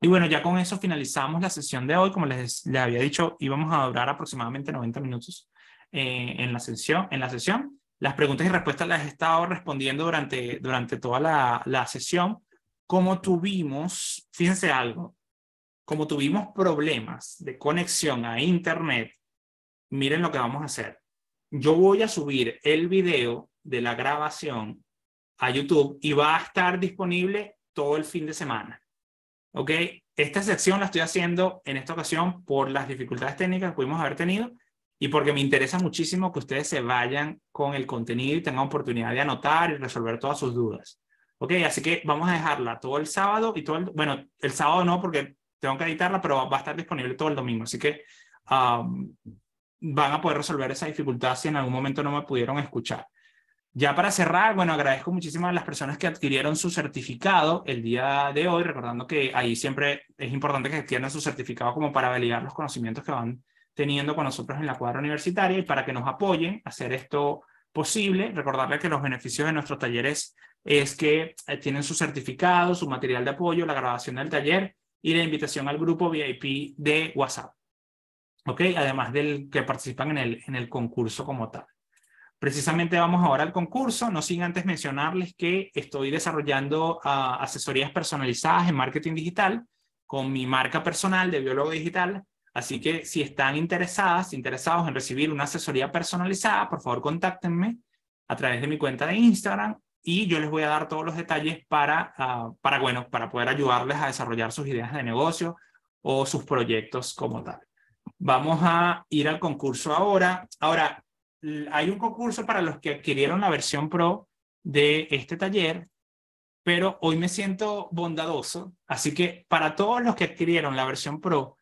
Y bueno, ya con eso finalizamos la sesión de hoy. Como les, les había dicho, íbamos a durar aproximadamente 90 minutos eh, en, la sesión, en la sesión. Las preguntas y respuestas las he estado respondiendo durante, durante toda la, la sesión. Como tuvimos, fíjense algo, como tuvimos problemas de conexión a Internet, miren lo que vamos a hacer yo voy a subir el video de la grabación a YouTube y va a estar disponible todo el fin de semana. ¿Ok? Esta sección la estoy haciendo en esta ocasión por las dificultades técnicas que pudimos haber tenido y porque me interesa muchísimo que ustedes se vayan con el contenido y tengan oportunidad de anotar y resolver todas sus dudas. ¿Ok? Así que vamos a dejarla todo el sábado y todo el... Bueno, el sábado no porque tengo que editarla, pero va a estar disponible todo el domingo. Así que um, van a poder resolver esa dificultad si en algún momento no me pudieron escuchar. Ya para cerrar, bueno, agradezco muchísimo a las personas que adquirieron su certificado el día de hoy, recordando que ahí siempre es importante que adquieran su certificado como para validar los conocimientos que van teniendo con nosotros en la cuadra universitaria y para que nos apoyen a hacer esto posible. Recordarles que los beneficios de nuestros talleres es que eh, tienen su certificado, su material de apoyo, la grabación del taller y la invitación al grupo VIP de WhatsApp. Además del que participan en el, en el concurso como tal. Precisamente vamos ahora al concurso, no sin antes mencionarles que estoy desarrollando ah, asesorías personalizadas en marketing digital con mi marca personal de biólogo digital. Así que si están interesadas, interesados en recibir una asesoría personalizada, por favor contáctenme a través de mi cuenta de Instagram y yo les voy a dar todos los detalles para, ah, para, bueno, para poder ayudarles a desarrollar sus ideas de negocio o sus proyectos como tal. Vamos a ir al concurso ahora. Ahora, hay un concurso para los que adquirieron la versión pro de este taller, pero hoy me siento bondadoso. Así que para todos los que adquirieron la versión pro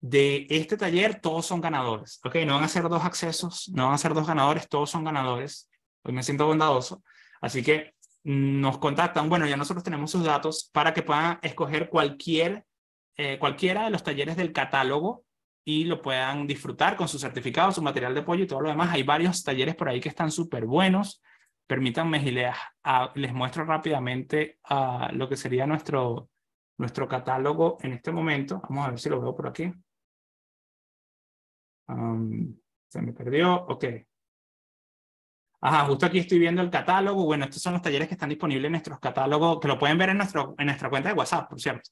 de este taller, todos son ganadores. ¿ok? No van a ser dos accesos, no van a ser dos ganadores, todos son ganadores. Hoy me siento bondadoso. Así que nos contactan. Bueno, ya nosotros tenemos sus datos para que puedan escoger cualquier, eh, cualquiera de los talleres del catálogo y lo puedan disfrutar con su certificado, su material de apoyo y todo lo demás. Hay varios talleres por ahí que están súper buenos. Permítanme y les, muestro rápidamente lo que sería nuestro, nuestro catálogo en este momento. Vamos a ver si lo veo por aquí. se me perdió. Ok. Ajá, justo aquí estoy viendo el catálogo. Bueno, estos son los talleres que están disponibles en nuestro catálogo, que lo pueden ver en, nuestro, en nuestra cuenta de WhatsApp, por cierto.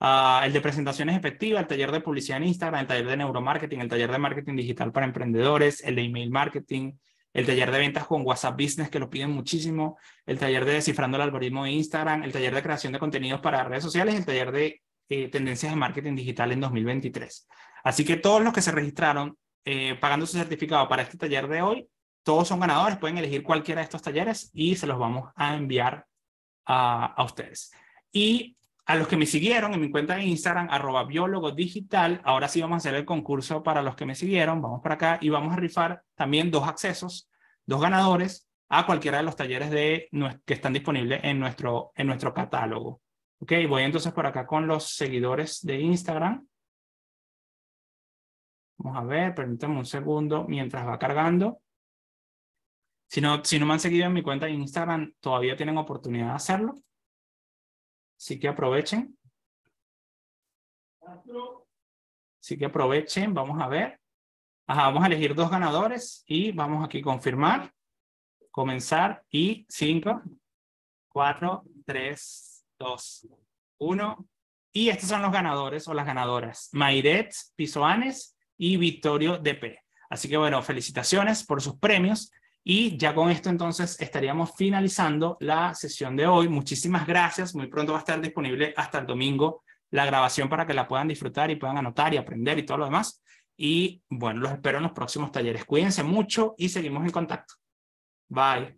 Ah, el de presentaciones efectivas, el taller de publicidad en Instagram, el taller de neuromarketing, el taller de marketing digital para emprendedores, el de email marketing, el taller de ventas con WhatsApp Business, que lo piden muchísimo, el taller de descifrando el algoritmo de Instagram, el taller de creación de contenidos para redes sociales, el taller de eh, tendencias de marketing digital en 2023. Así que todos los que se registraron eh, pagando su certificado para este taller de hoy, todos son ganadores, pueden elegir cualquiera de estos talleres y se los vamos a enviar a, a ustedes. Y a los que me siguieron en mi cuenta de Instagram, arroba biólogo digital, ahora sí vamos a hacer el concurso para los que me siguieron, vamos para acá y vamos a rifar también dos accesos, dos ganadores a cualquiera de los talleres que están disponibles en nuestro, en nuestro catálogo. Ok, voy entonces por acá con los seguidores de Instagram. Vamos a ver, permítanme un segundo mientras va cargando. Si no, si no me han seguido en mi cuenta de Instagram, todavía tienen oportunidad de hacerlo. Así que aprovechen. sí que aprovechen, vamos a ver. vamos a elegir dos ganadores y vamos aquí confirmar, comenzar y 5, 4, 3, 2, 1. Y estos son los ganadores o las ganadoras, Mairet Pisoanes y Victorio DP. Así que bueno, felicitaciones por sus premios. Y ya con esto entonces estaríamos finalizando la sesión de hoy. Muchísimas gracias. Muy pronto va a estar disponible hasta el domingo la grabación para que la puedan disfrutar y puedan anotar y aprender y todo lo demás. Y bueno, los espero en los próximos talleres. Cuídense mucho y seguimos en contacto. Bye.